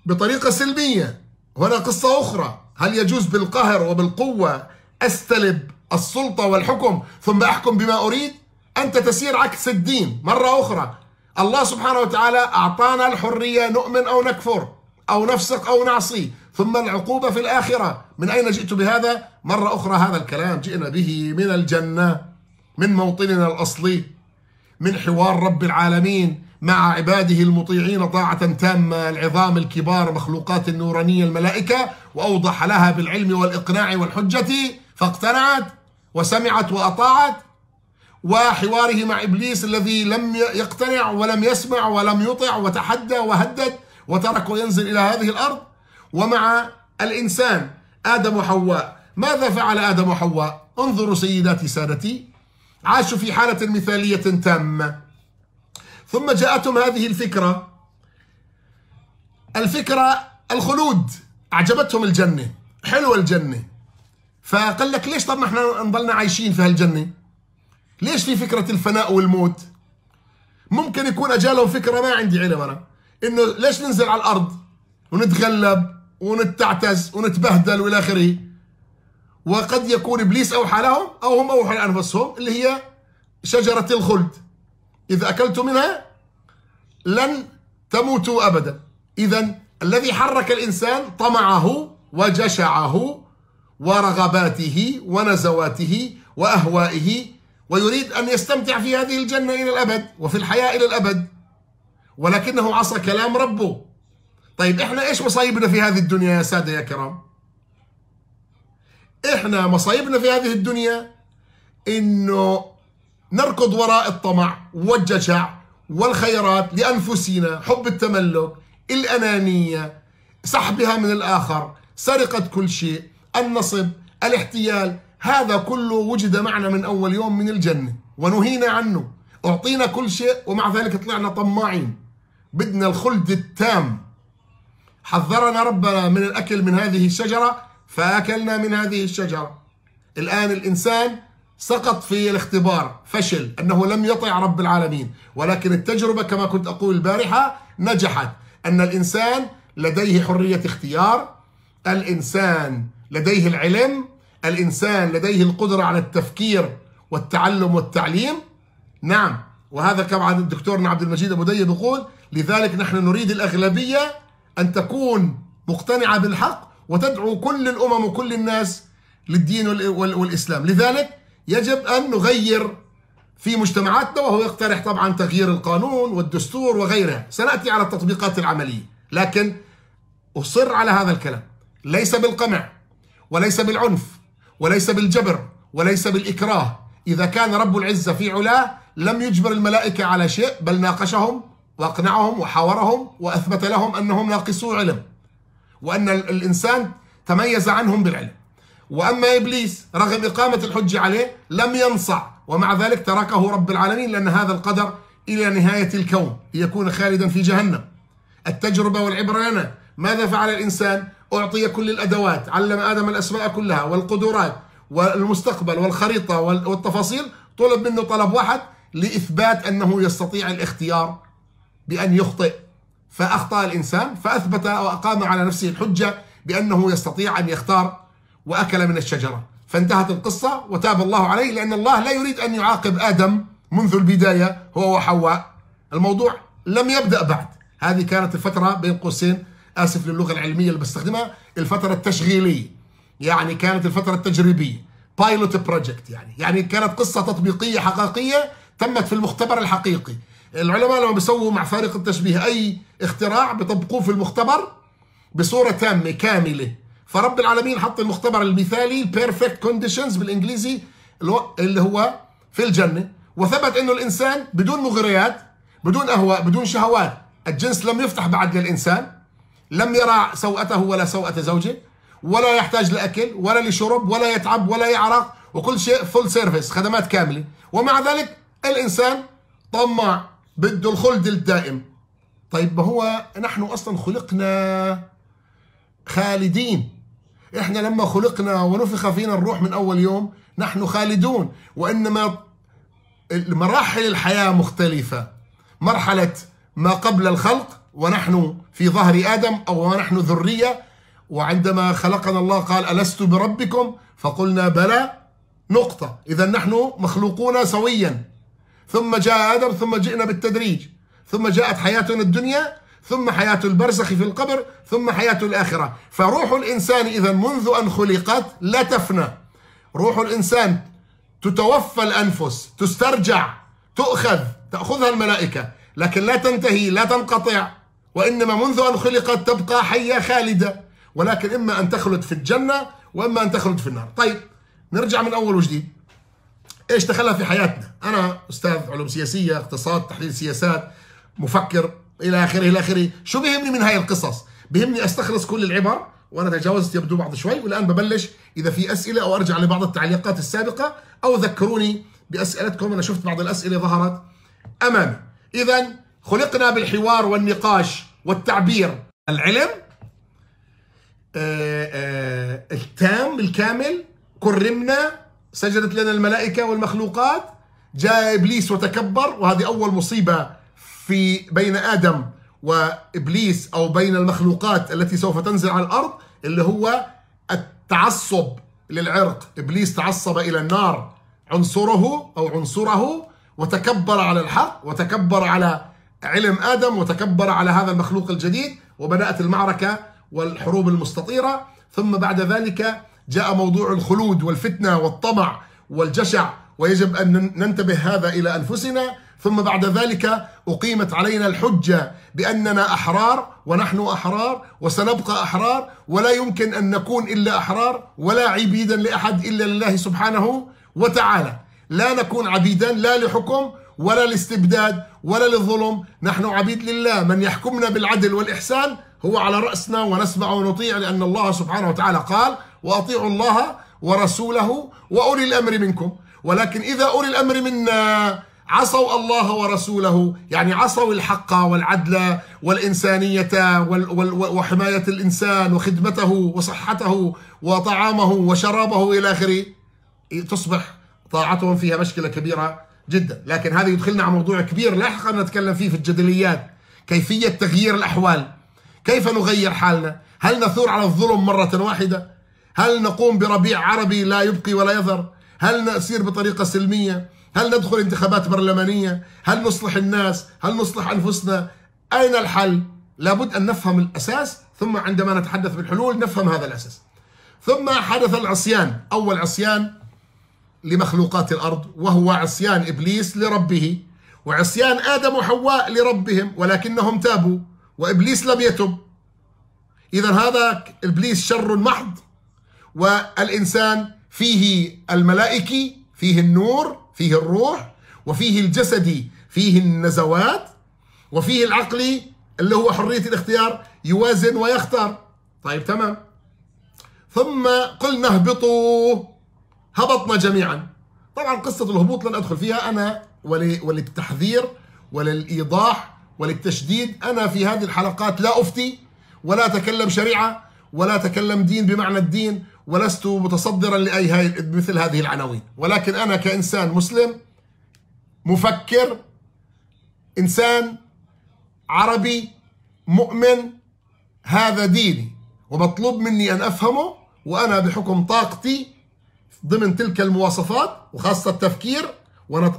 بطريقة سلمية هنا قصة أخرى هل يجوز بالقهر وبالقوة أستلب السلطة والحكم ثم أحكم بما أريد أنت تسير عكس الدين مرة أخرى الله سبحانه وتعالى أعطانا الحرية نؤمن أو نكفر أو نفسق أو نعصي ثم العقوبة في الآخرة من أين جئت بهذا؟ مرة أخرى هذا الكلام جئنا به من الجنة من موطننا الأصلي من حوار رب العالمين مع عباده المطيعين طاعة تامة العظام الكبار مخلوقات النورانية الملائكة وأوضح لها بالعلم والإقناع والحجة فاقتنعت وسمعت وأطاعت وحواره مع إبليس الذي لم يقتنع ولم يسمع ولم يطع وتحدى وهدد وتركه ينزل إلى هذه الأرض ومع الإنسان آدم وحواء ماذا فعل آدم وحواء انظروا سيداتي سادتي عاشوا في حالة مثالية تامة ثم جاءتهم هذه الفكرة الفكرة الخلود أعجبتهم الجنة حلوة الجنة فقال لك ليش طب ما احنا نضلنا عايشين في هالجنة ليش في فكره الفناء والموت؟ ممكن يكون اجالهم فكره ما عندي علم انا انه ليش ننزل على الارض ونتغلب ونتعتز ونتبهدل والى اخره وقد يكون ابليس اوحى لهم او هم اوحوا لانفسهم اللي هي شجره الخلد اذا اكلتم منها لن تموتوا ابدا اذا الذي حرك الانسان طمعه وجشعه ورغباته ونزواته واهوائه ويريد أن يستمتع في هذه الجنة إلى الأبد وفي الحياة إلى الأبد ولكنه عصى كلام ربه طيب إحنا إيش مصايبنا في هذه الدنيا يا سادة يا كرام إحنا مصايبنا في هذه الدنيا إنه نركض وراء الطمع والجشع والخيرات لأنفسنا حب التملك الأنانية سحبها من الآخر سرقة كل شيء النصب الاحتيال هذا كله وجد معنا من أول يوم من الجنة ونهينا عنه أعطينا كل شيء ومع ذلك طلعنا طماعين بدنا الخلد التام حذرنا ربنا من الأكل من هذه الشجرة فأكلنا من هذه الشجرة الآن الإنسان سقط في الاختبار فشل أنه لم يطع رب العالمين ولكن التجربة كما كنت أقول البارحة نجحت أن الإنسان لديه حرية اختيار الإنسان لديه العلم الإنسان لديه القدرة على التفكير والتعلم والتعليم نعم وهذا كما الدكتور عبد المجيد أبو دي بيقول لذلك نحن نريد الأغلبية أن تكون مقتنعة بالحق وتدعو كل الأمم وكل الناس للدين والإسلام لذلك يجب أن نغير في مجتمعاتنا وهو يقترح طبعا تغيير القانون والدستور وغيرها سنأتي على التطبيقات العملية لكن أصر على هذا الكلام ليس بالقمع وليس بالعنف وليس بالجبر وليس بالإكراه إذا كان رب العزة في علاه لم يجبر الملائكة على شيء بل ناقشهم وأقنعهم وحاورهم وأثبت لهم أنهم ناقصو علم وأن الإنسان تميز عنهم بالعلم وأما إبليس رغم إقامة الحج عليه لم ينصع ومع ذلك تركه رب العالمين لأن هذا القدر إلى نهاية الكون ليكون خالدا في جهنم التجربة والعبرة لنا ماذا فعل الإنسان أعطي كل الأدوات علم آدم الأسماء كلها والقدرات والمستقبل والخريطة والتفاصيل طلب منه طلب واحد لإثبات أنه يستطيع الاختيار بأن يخطئ فأخطأ الإنسان فأثبت وأقام على نفسه الحجة بأنه يستطيع أن يختار وأكل من الشجرة فانتهت القصة وتاب الله عليه لأن الله لا يريد أن يعاقب آدم منذ البداية هو وحواء الموضوع لم يبدأ بعد هذه كانت الفترة بين قوسين اسف للغه العلميه اللي بستخدمها الفتره التشغيليه يعني كانت الفتره التجريبيه بايلوت بروجكت يعني يعني كانت قصه تطبيقيه حقيقيه تمت في المختبر الحقيقي العلماء لما بيسووا مع فارق التشبيه اي اختراع بيطبقوه في المختبر بصوره تامه كامله فرب العالمين حط المختبر المثالي بيرفكت كونديشنز بالانجليزي اللي هو في الجنه وثبت انه الانسان بدون مغريات بدون اهواء بدون شهوات الجنس لم يفتح بعد للانسان لم يرى سوءته ولا سوءة زوجه ولا يحتاج لأكل ولا لشرب ولا يتعب ولا يعرق وكل شيء فول سيرفيس خدمات كاملة ومع ذلك الإنسان طماع بده الخلد الدائم طيب ما هو نحن أصلا خلقنا خالدين إحنا لما خلقنا ونفخ فينا الروح من أول يوم نحن خالدون وإنما مراحل الحياة مختلفة مرحلة ما قبل الخلق ونحن في ظهر آدم أو ونحن ذرية وعندما خلقنا الله قال ألست بربكم فقلنا بلى نقطة إذا نحن مخلوقون سويا ثم جاء آدم ثم جئنا بالتدريج ثم جاءت حياتنا الدنيا ثم حياة البرزخ في القبر ثم حياة الآخرة فروح الإنسان إذا منذ أن خلقت لا تفنى روح الإنسان تتوفى الأنفس تسترجع تؤخذ تأخذها الملائكة لكن لا تنتهي لا تنقطع وإنما منذ أن خلقت تبقى حية خالدة ولكن إما أن تخلد في الجنة وإما أن تخلد في النار طيب نرجع من أول وجديد إيش دخلها في حياتنا أنا أستاذ علوم سياسية اقتصاد تحليل سياسات مفكر إلى آخره إلى آخره شو بيهمني من هاي القصص بيهمني أستخلص كل العبر وأنا تجاوزت يبدو بعض شوي والآن ببلش إذا في أسئلة أو أرجع لبعض التعليقات السابقة أو ذكروني بأسئلتكم أنا شفت بعض الأسئلة ظهرت أمامي إذا خلقنا بالحوار والنقاش والتعبير العلم آه، آه، التام الكامل كرمنا سجدت لنا الملائكة والمخلوقات جاء إبليس وتكبر وهذه أول مصيبة في بين آدم وإبليس أو بين المخلوقات التي سوف تنزل على الأرض اللي هو التعصب للعرق إبليس تعصب إلى النار عنصره أو عنصره وتكبر على الحق وتكبر على علم آدم وتكبر على هذا المخلوق الجديد وبدأت المعركة والحروب المستطيرة ثم بعد ذلك جاء موضوع الخلود والفتنة والطمع والجشع ويجب أن ننتبه هذا إلى أنفسنا ثم بعد ذلك أقيمت علينا الحجة بأننا أحرار ونحن أحرار وسنبقى أحرار ولا يمكن أن نكون إلا أحرار ولا عبيدا لأحد إلا لله سبحانه وتعالى لا نكون عبيدا لا لحكم ولا الاستبداد ولا للظلم نحن عبيد لله من يحكمنا بالعدل والإحسان هو على رأسنا ونسمع ونطيع لأن الله سبحانه وتعالى قال وأطيعوا الله ورسوله وأولي الأمر منكم ولكن إذا أولي الأمر منا عصوا الله ورسوله يعني عصوا الحق والعدل والإنسانية وحماية الإنسان وخدمته وصحته وطعامه وشرابه إلى آخره تصبح طاعتهم فيها مشكلة كبيرة جدا لكن هذا يدخلنا على موضوع كبير لاحقا نتكلم فيه في الجدليات كيفية تغيير الأحوال كيف نغير حالنا هل نثور على الظلم مرة واحدة هل نقوم بربيع عربي لا يبقي ولا يذر هل نسير بطريقة سلمية هل ندخل انتخابات برلمانية هل نصلح الناس هل نصلح أنفسنا أين الحل لابد أن نفهم الأساس ثم عندما نتحدث بالحلول نفهم هذا الأساس ثم حدث العصيان أول عصيان لمخلوقات الأرض وهو عصيان إبليس لربه وعصيان آدم وحواء لربهم ولكنهم تابوا وإبليس لم يتب إذا هذا إبليس شر محض والإنسان فيه الملائكي فيه النور فيه الروح وفيه الجسدي فيه النزوات وفيه العقلي اللي هو حرية الاختيار يوازن ويختار طيب تمام ثم قلنا اهبطوا هبطنا جميعا طبعا قصة الهبوط لن أدخل فيها أنا وللتحذير وللإيضاح وللتشديد أنا في هذه الحلقات لا أفتي ولا أتكلم شريعة ولا أتكلم دين بمعنى الدين ولست متصدرا لأي هاي مثل هذه العناوين ولكن أنا كإنسان مسلم مفكر إنسان عربي مؤمن هذا ديني ومطلوب مني أن أفهمه وأنا بحكم طاقتي ضمن تلك المواصفات وخاصة التفكير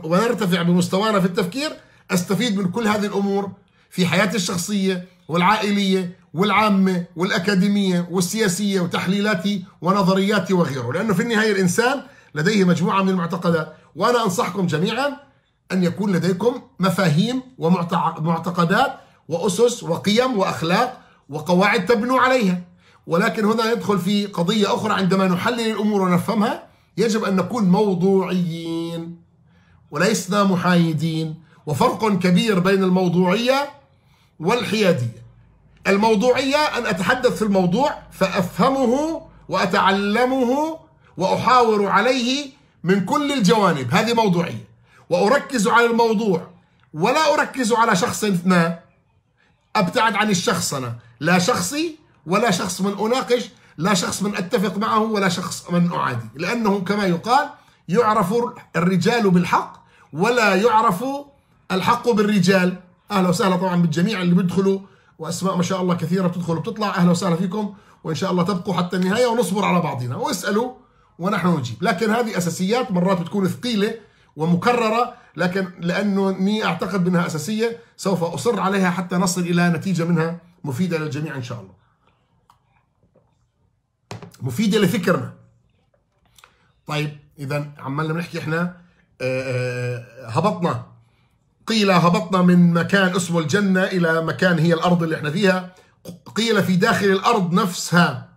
ونرتفع بمستوانا في التفكير أستفيد من كل هذه الأمور في حياتي الشخصية والعائلية والعامة والأكاديمية والسياسية وتحليلاتي ونظرياتي وغيره لأنه في النهاية الإنسان لديه مجموعة من المعتقدات وأنا أنصحكم جميعا أن يكون لديكم مفاهيم ومعتقدات وأسس وقيم وأخلاق وقواعد تبنوا عليها ولكن هنا يدخل في قضية أخرى عندما نحلل الأمور ونفهمها يجب أن نكون موضوعيين وليسنا محايدين وفرق كبير بين الموضوعية والحيادية الموضوعية أن أتحدث في الموضوع فأفهمه وأتعلمه وأحاور عليه من كل الجوانب هذه موضوعية وأركز على الموضوع ولا أركز على شخص ما أبتعد عن الشخصنة لا شخصي ولا شخص من أناقش لا شخص من أتفق معه ولا شخص من أعادي لأنه كما يقال يعرف الرجال بالحق ولا يعرف الحق بالرجال أهلا وسهلا طبعا بالجميع اللي بيدخلوا وأسماء ما شاء الله كثيرة بتدخل وبتطلع أهلا وسهلا فيكم وإن شاء الله تبقوا حتى النهاية ونصبر على بعضنا واسألوا ونحن نجيب لكن هذه أساسيات مرات بتكون ثقيلة ومكررة لكن لأنني أعتقد بأنها أساسية سوف أصر عليها حتى نصل إلى نتيجة منها مفيدة للجميع إن شاء الله مفيده لفكرنا طيب اذا عمالنا بنحكي احنا آه، آه، هبطنا قيل هبطنا من مكان اسمه الجنه الى مكان هي الارض اللي احنا فيها قيل في داخل الارض نفسها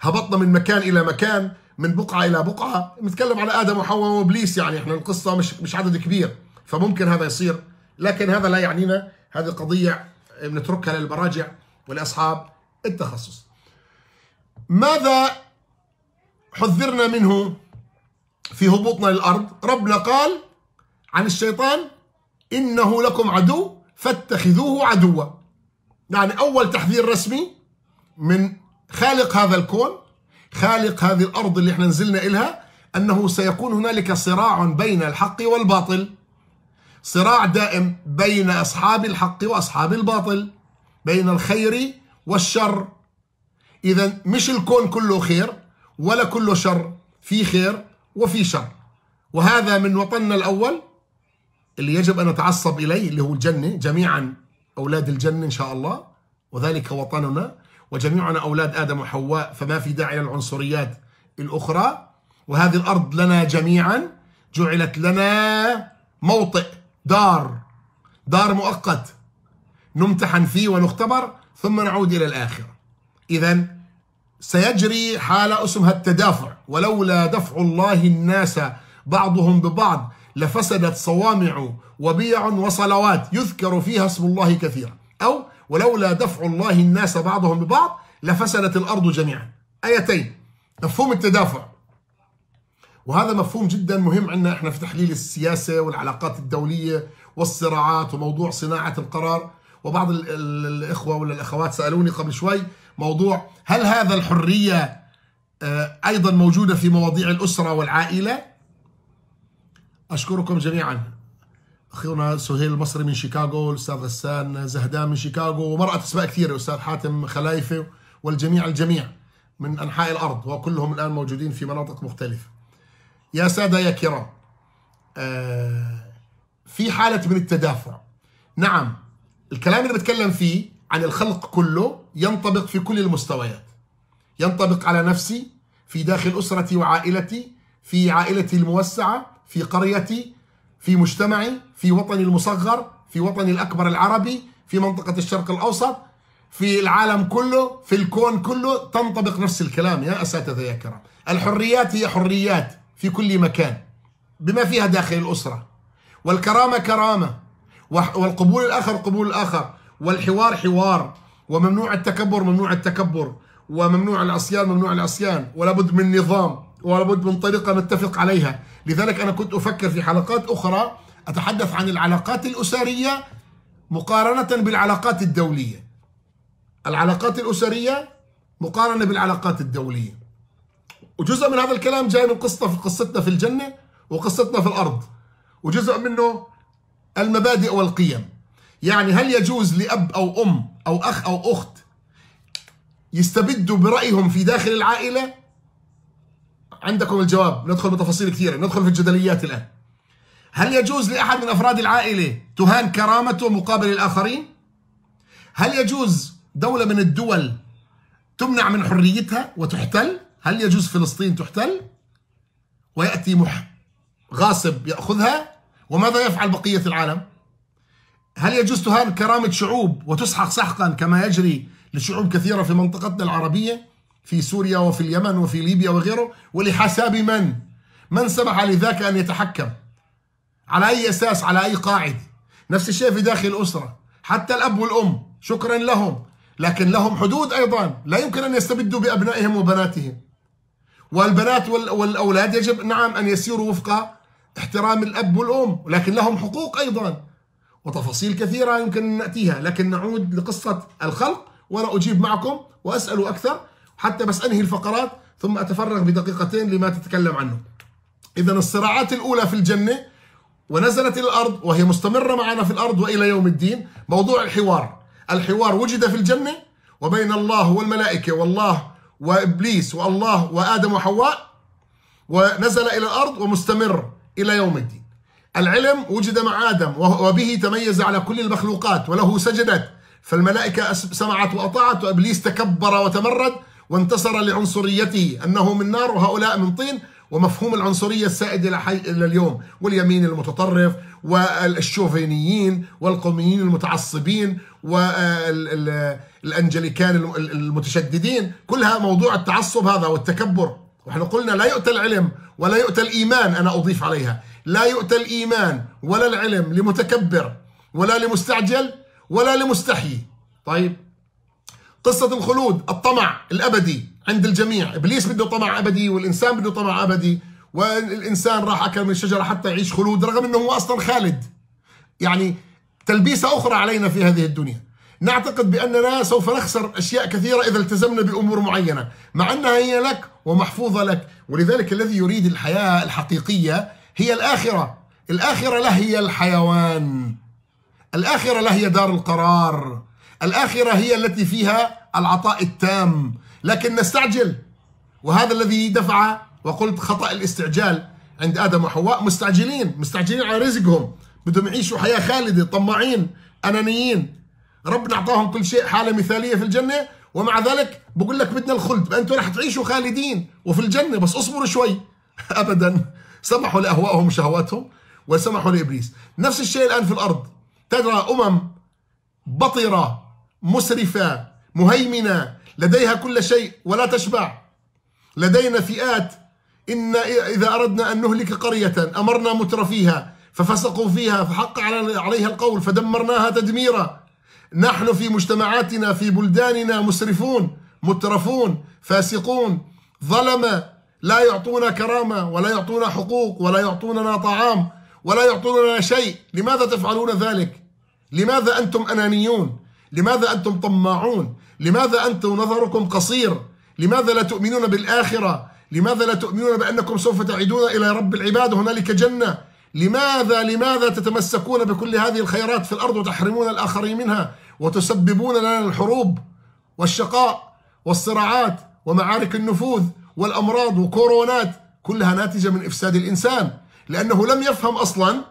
هبطنا من مكان الى مكان من بقعه الى بقعه بنتكلم على ادم وحواء وابليس يعني احنا القصه مش مش عدد كبير فممكن هذا يصير لكن هذا لا يعنينا هذه قضيه بنتركها للمراجع ولاصحاب التخصص ماذا حذرنا منه في هبوطنا للأرض ربنا قال عن الشيطان إنه لكم عدو فاتخذوه عدوا يعني أول تحذير رسمي من خالق هذا الكون خالق هذه الأرض اللي احنا نزلنا إلها أنه سيكون هنالك صراع بين الحق والباطل صراع دائم بين أصحاب الحق وأصحاب الباطل بين الخير والشر إذا مش الكون كله خير ولا كله شر في خير وفي شر وهذا من وطننا الأول اللي يجب أن نتعصب إليه اللي هو الجنة جميعا أولاد الجنة إن شاء الله وذلك وطننا وجميعنا أولاد آدم وحواء فما في داعي للعنصريات الأخرى وهذه الأرض لنا جميعا جعلت لنا موطئ دار دار مؤقت نمتحن فيه ونختبر ثم نعود إلى الآخرة إذا سيجري حالة اسمها التدافع ولولا دفع الله الناس بعضهم ببعض لفسدت صوامع وبيع وصلوات يذكر فيها اسم الله كثيرا أو ولولا دفع الله الناس بعضهم ببعض لفسدت الأرض جميعا آيتين مفهوم التدافع وهذا مفهوم جدا مهم عندنا احنا في تحليل السياسة والعلاقات الدولية والصراعات وموضوع صناعة القرار وبعض الإخوة ولا الأخوات سألوني قبل شوي موضوع هل هذا الحرية آه، أيضا موجودة في مواضيع الأسرة والعائلة أشكركم جميعا أخونا سهيل المصري من شيكاغو الأستاذ غسان زهدان من شيكاغو ومرأة أسماء كثيرة الأستاذ حاتم خلايفة والجميع الجميع من أنحاء الأرض وكلهم الآن موجودين في مناطق مختلفة يا سادة يا كرام آه، في حالة من التدافع نعم الكلام اللي بتكلم فيه عن الخلق كله ينطبق في كل المستويات ينطبق على نفسي في داخل أسرتي وعائلتي في عائلتي الموسعة في قريتي في مجتمعي في وطني المصغر في وطني الأكبر العربي في منطقة الشرق الأوسط في العالم كله في الكون كله تنطبق نفس الكلام يا أساتذة يا كرام الحريات هي حريات في كل مكان بما فيها داخل الأسرة والكرامة كرامة والقبول الآخر قبول الآخر والحوار حوار وممنوع التكبر ممنوع التكبر وممنوع العصيان ممنوع العصيان ولا بد من نظام ولا بد من طريقة نتفق عليها لذلك أنا كنت أفكر في حلقات أخرى أتحدث عن العلاقات الأسرية مقارنة بالعلاقات الدولية العلاقات الأسرية مقارنة بالعلاقات الدولية وجزء من هذا الكلام جاي من قصة في قصتنا في الجنة وقصتنا في الأرض وجزء منه المبادئ والقيم يعني هل يجوز لأب أو أم أو أخ أو أخت يستبدوا برأيهم في داخل العائلة عندكم الجواب ندخل بتفاصيل كثيرة ندخل في الجدليات الآن هل يجوز لأحد من أفراد العائلة تهان كرامته مقابل الآخرين؟ هل يجوز دولة من الدول تمنع من حريتها وتحتل؟ هل يجوز فلسطين تحتل؟ ويأتي مح غاصب يأخذها وماذا يفعل بقية العالم؟ هل يجوز تهان كرامة شعوب وتسحق سحقا كما يجري لشعوب كثيرة في منطقتنا العربية في سوريا وفي اليمن وفي ليبيا وغيره ولحساب من؟ من سمح لذاك أن يتحكم؟ على أي أساس؟ على أي قاعدة؟ نفس الشيء في داخل الأسرة حتى الأب والأم شكرا لهم لكن لهم حدود أيضا لا يمكن أن يستبدوا بأبنائهم وبناتهم والبنات والأولاد يجب نعم أن يسيروا وفق احترام الأب والأم لكن لهم حقوق أيضا وتفاصيل كثيرة يمكن أن نأتيها لكن نعود لقصة الخلق وأنا أجيب معكم وأسأل أكثر حتى بس أنهي الفقرات ثم أتفرغ بدقيقتين لما تتكلم عنه إذا الصراعات الأولى في الجنة ونزلت إلى الأرض وهي مستمرة معنا في الأرض وإلى يوم الدين موضوع الحوار الحوار وجد في الجنة وبين الله والملائكة والله وإبليس والله وآدم وحواء ونزل إلى الأرض ومستمر إلى يوم الدين العلم وجد مع آدم وبه تميز على كل المخلوقات وله سجدت فالملائكة سمعت وأطاعت وإبليس تكبر وتمرد وانتصر لعنصريته أنه من نار وهؤلاء من طين ومفهوم العنصرية السائد إلى, حي... إلى اليوم واليمين المتطرف والشوفينيين والقوميين المتعصبين والأنجليكان المتشددين كلها موضوع التعصب هذا والتكبر ونحن قلنا لا يؤتى العلم ولا يؤتى الإيمان أنا أضيف عليها لا يؤتى الإيمان ولا العلم لمتكبر ولا لمستعجل ولا لمستحي طيب قصة الخلود الطمع الأبدي عند الجميع إبليس بده طمع أبدي والإنسان بده طمع أبدي والإنسان راح أكل من الشجرة حتى يعيش خلود رغم أنه هو أصلا خالد يعني تلبيسة أخرى علينا في هذه الدنيا نعتقد بأننا سوف نخسر أشياء كثيرة إذا التزمنا بأمور معينة مع أنها هي لك ومحفوظة لك ولذلك الذي يريد الحياة الحقيقية هي الآخرة الآخرة لا هي الحيوان الآخرة لا هي دار القرار الآخرة هي التي فيها العطاء التام لكن نستعجل وهذا الذي دفع وقلت خطأ الاستعجال عند آدم وحواء مستعجلين مستعجلين على رزقهم بدهم يعيشوا حياة خالدة طماعين أنانيين ربنا أعطاهم كل شيء حالة مثالية في الجنة ومع ذلك بقول لك بدنا الخلد أنتوا رح تعيشوا خالدين وفي الجنة بس اصبروا شوي أبدا سمحوا لأهوائهم وشهواتهم وسمحوا لإبليس نفس الشيء الآن في الأرض ترى أمم بطرة مسرفة مهيمنة لديها كل شيء ولا تشبع لدينا فئات إن إذا أردنا أن نهلك قرية أمرنا مترفيها ففسقوا فيها فحق عليها القول فدمرناها تدميرا نحن في مجتمعاتنا في بلداننا مسرفون مترفون فاسقون ظلمة لا يعطونا كرامة ولا يعطونا حقوق ولا يعطوننا طعام ولا يعطوننا شيء لماذا تفعلون ذلك لماذا أنتم أنانيون لماذا أنتم طماعون لماذا أنتم نظركم قصير لماذا لا تؤمنون بالآخرة لماذا لا تؤمنون بأنكم سوف تعيدون إلى رب العباد هنالك جنة لماذا لماذا تتمسكون بكل هذه الخيرات في الأرض وتحرمون الآخرين منها وتسببون لنا الحروب والشقاء والصراعات ومعارك النفوذ والأمراض وكورونات كلها ناتجة من إفساد الإنسان لأنه لم يفهم أصلا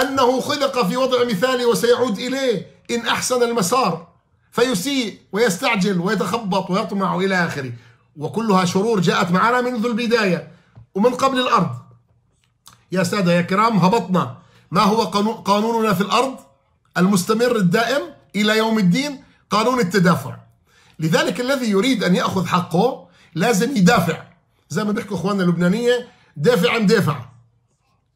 أنه خلق في وضع مثالي وسيعود إليه إن أحسن المسار فيسيء ويستعجل ويتخبط ويطمع إلى آخره وكلها شرور جاءت معنا منذ البداية ومن قبل الأرض يا سادة يا كرام هبطنا ما هو قانوننا في الأرض المستمر الدائم إلى يوم الدين قانون التدافع لذلك الذي يريد أن يأخذ حقه لازم يدافع زي ما بيحكوا اخواننا اللبنانيه دافع عم دافع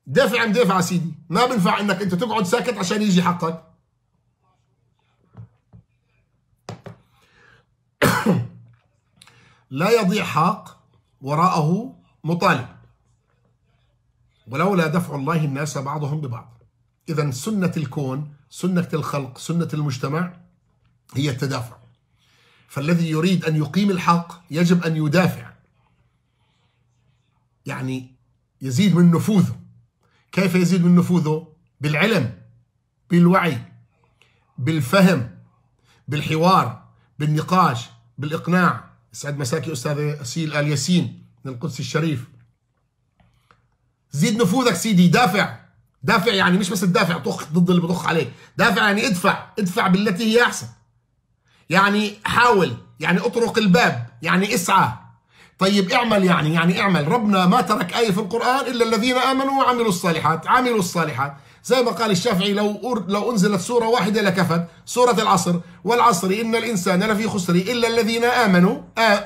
دافع عم دافع سيدي ما بنفع انك انت تقعد ساكت عشان يجي حقك لا يضيع حق وراءه مطالب ولولا دفع الله الناس بعضهم ببعض إذا سنة الكون سنة الخلق سنة المجتمع هي التدافع فالذي يريد أن يقيم الحق يجب أن يدافع يعني يزيد من نفوذه كيف يزيد من نفوذه؟ بالعلم بالوعي بالفهم بالحوار بالنقاش بالإقناع سعد مساكي أستاذ أسيل آل ياسين من القدس الشريف زيد نفوذك سيدي دافع دافع يعني مش بس تدافع طخ ضد اللي بطخ عليك دافع يعني ادفع ادفع بالتي هي أحسن يعني حاول يعني اطرق الباب يعني اسعى طيب اعمل يعني يعني اعمل ربنا ما ترك آية في القرآن إلا الذين آمنوا وعملوا الصالحات عملوا الصالحات زي ما قال الشافعي لو لو انزلت سوره واحده لكفت سوره العصر والعصر ان الانسان لفي خسر الا الذين امنوا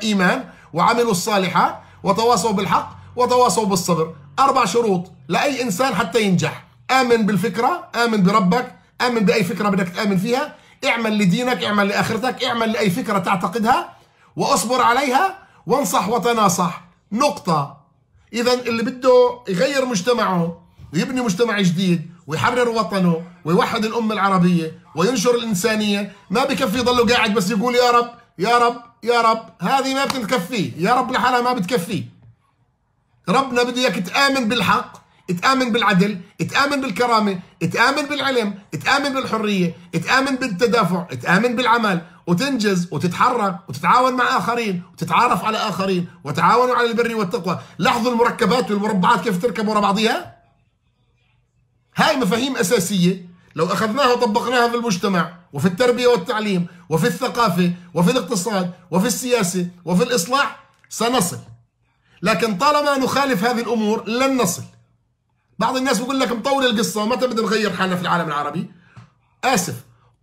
ايمان وعملوا الصالحات وتواصوا بالحق وتواصوا بالصبر اربع شروط لاي انسان حتى ينجح امن بالفكره امن بربك امن باي فكره بدك تامن فيها اعمل لدينك اعمل لآخرتك اعمل لأي فكرة تعتقدها واصبر عليها وانصح وتناصح نقطة إذا اللي بده يغير مجتمعه ويبني مجتمع جديد ويحرر وطنه ويوحد الأمة العربية وينشر الإنسانية ما بكفي يضله قاعد بس يقول يا رب يا رب يا رب هذه ما بتكفيه يا رب لحالها ما بتكفيه ربنا بده اياك تآمن بالحق تآمن بالعدل تآمن بالكرامة تآمن بالعلم تآمن بالحرية تآمن بالتدافع تآمن بالعمل وتنجز وتتحرك وتتعاون مع آخرين وتتعارف على آخرين وتعاونوا على البر والتقوى لاحظوا المركبات والمربعات كيف تركب ورا بعضها هاي مفاهيم أساسية لو أخذناها وطبقناها في المجتمع وفي التربية والتعليم وفي الثقافة وفي الاقتصاد وفي السياسة وفي الإصلاح سنصل لكن طالما نخالف هذه الأمور لن نصل بعض الناس بيقول لك مطول القصه ومتى بدنا نغير حالنا في العالم العربي اسف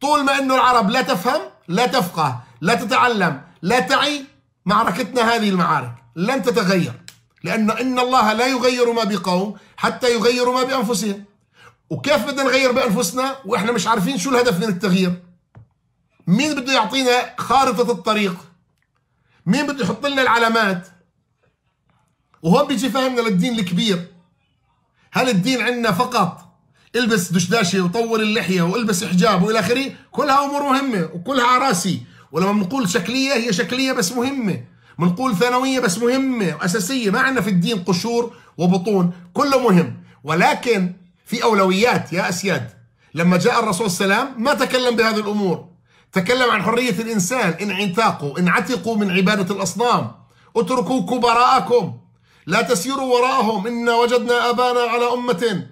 طول ما انه العرب لا تفهم لا تفقه لا تتعلم لا تعي معركتنا هذه المعارك لن تتغير لأن إن الله لا يغير ما بقوم حتى يغيروا ما بأنفسهم وكيف بدنا نغير بأنفسنا وإحنا مش عارفين شو الهدف من التغيير مين بده يعطينا خارطة الطريق مين بده يحط لنا العلامات وهون بيجي فهمنا للدين الكبير هل الدين عندنا فقط البس دشداشه وطول اللحيه والبس حجاب والى اخره كلها امور مهمه وكلها عراسي راسي ولما بنقول شكليه هي شكليه بس مهمه بنقول ثانويه بس مهمه واساسيه ما عندنا في الدين قشور وبطون كله مهم ولكن في اولويات يا اسياد لما جاء الرسول صلى الله عليه وسلم ما تكلم بهذه الامور تكلم عن حريه الانسان انعتاقوا انعتقوا من عباده الاصنام اتركوا كبراءكم لا تسيروا وراءهم إنا وجدنا آبانا على أمة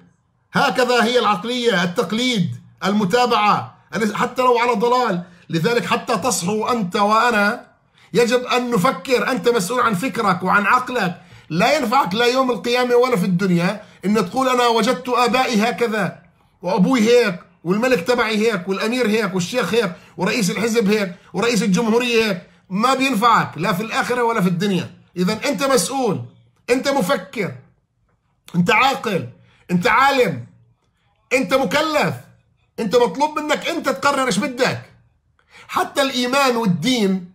هكذا هي العقلية التقليد المتابعة حتى لو على ضلال لذلك حتى تصحو أنت وأنا يجب أن نفكر أنت مسؤول عن فكرك وعن عقلك لا ينفعك لا يوم القيامة ولا في الدنيا إن تقول أنا وجدت آبائي هكذا وأبوي هيك والملك تبعي هيك والأمير هيك والشيخ هيك ورئيس الحزب هيك ورئيس الجمهورية هيك ما بينفعك لا في الآخرة ولا في الدنيا إذا أنت مسؤول انت مفكر انت عاقل انت عالم انت مكلف انت مطلوب منك انت تقرر ايش بدك حتى الايمان والدين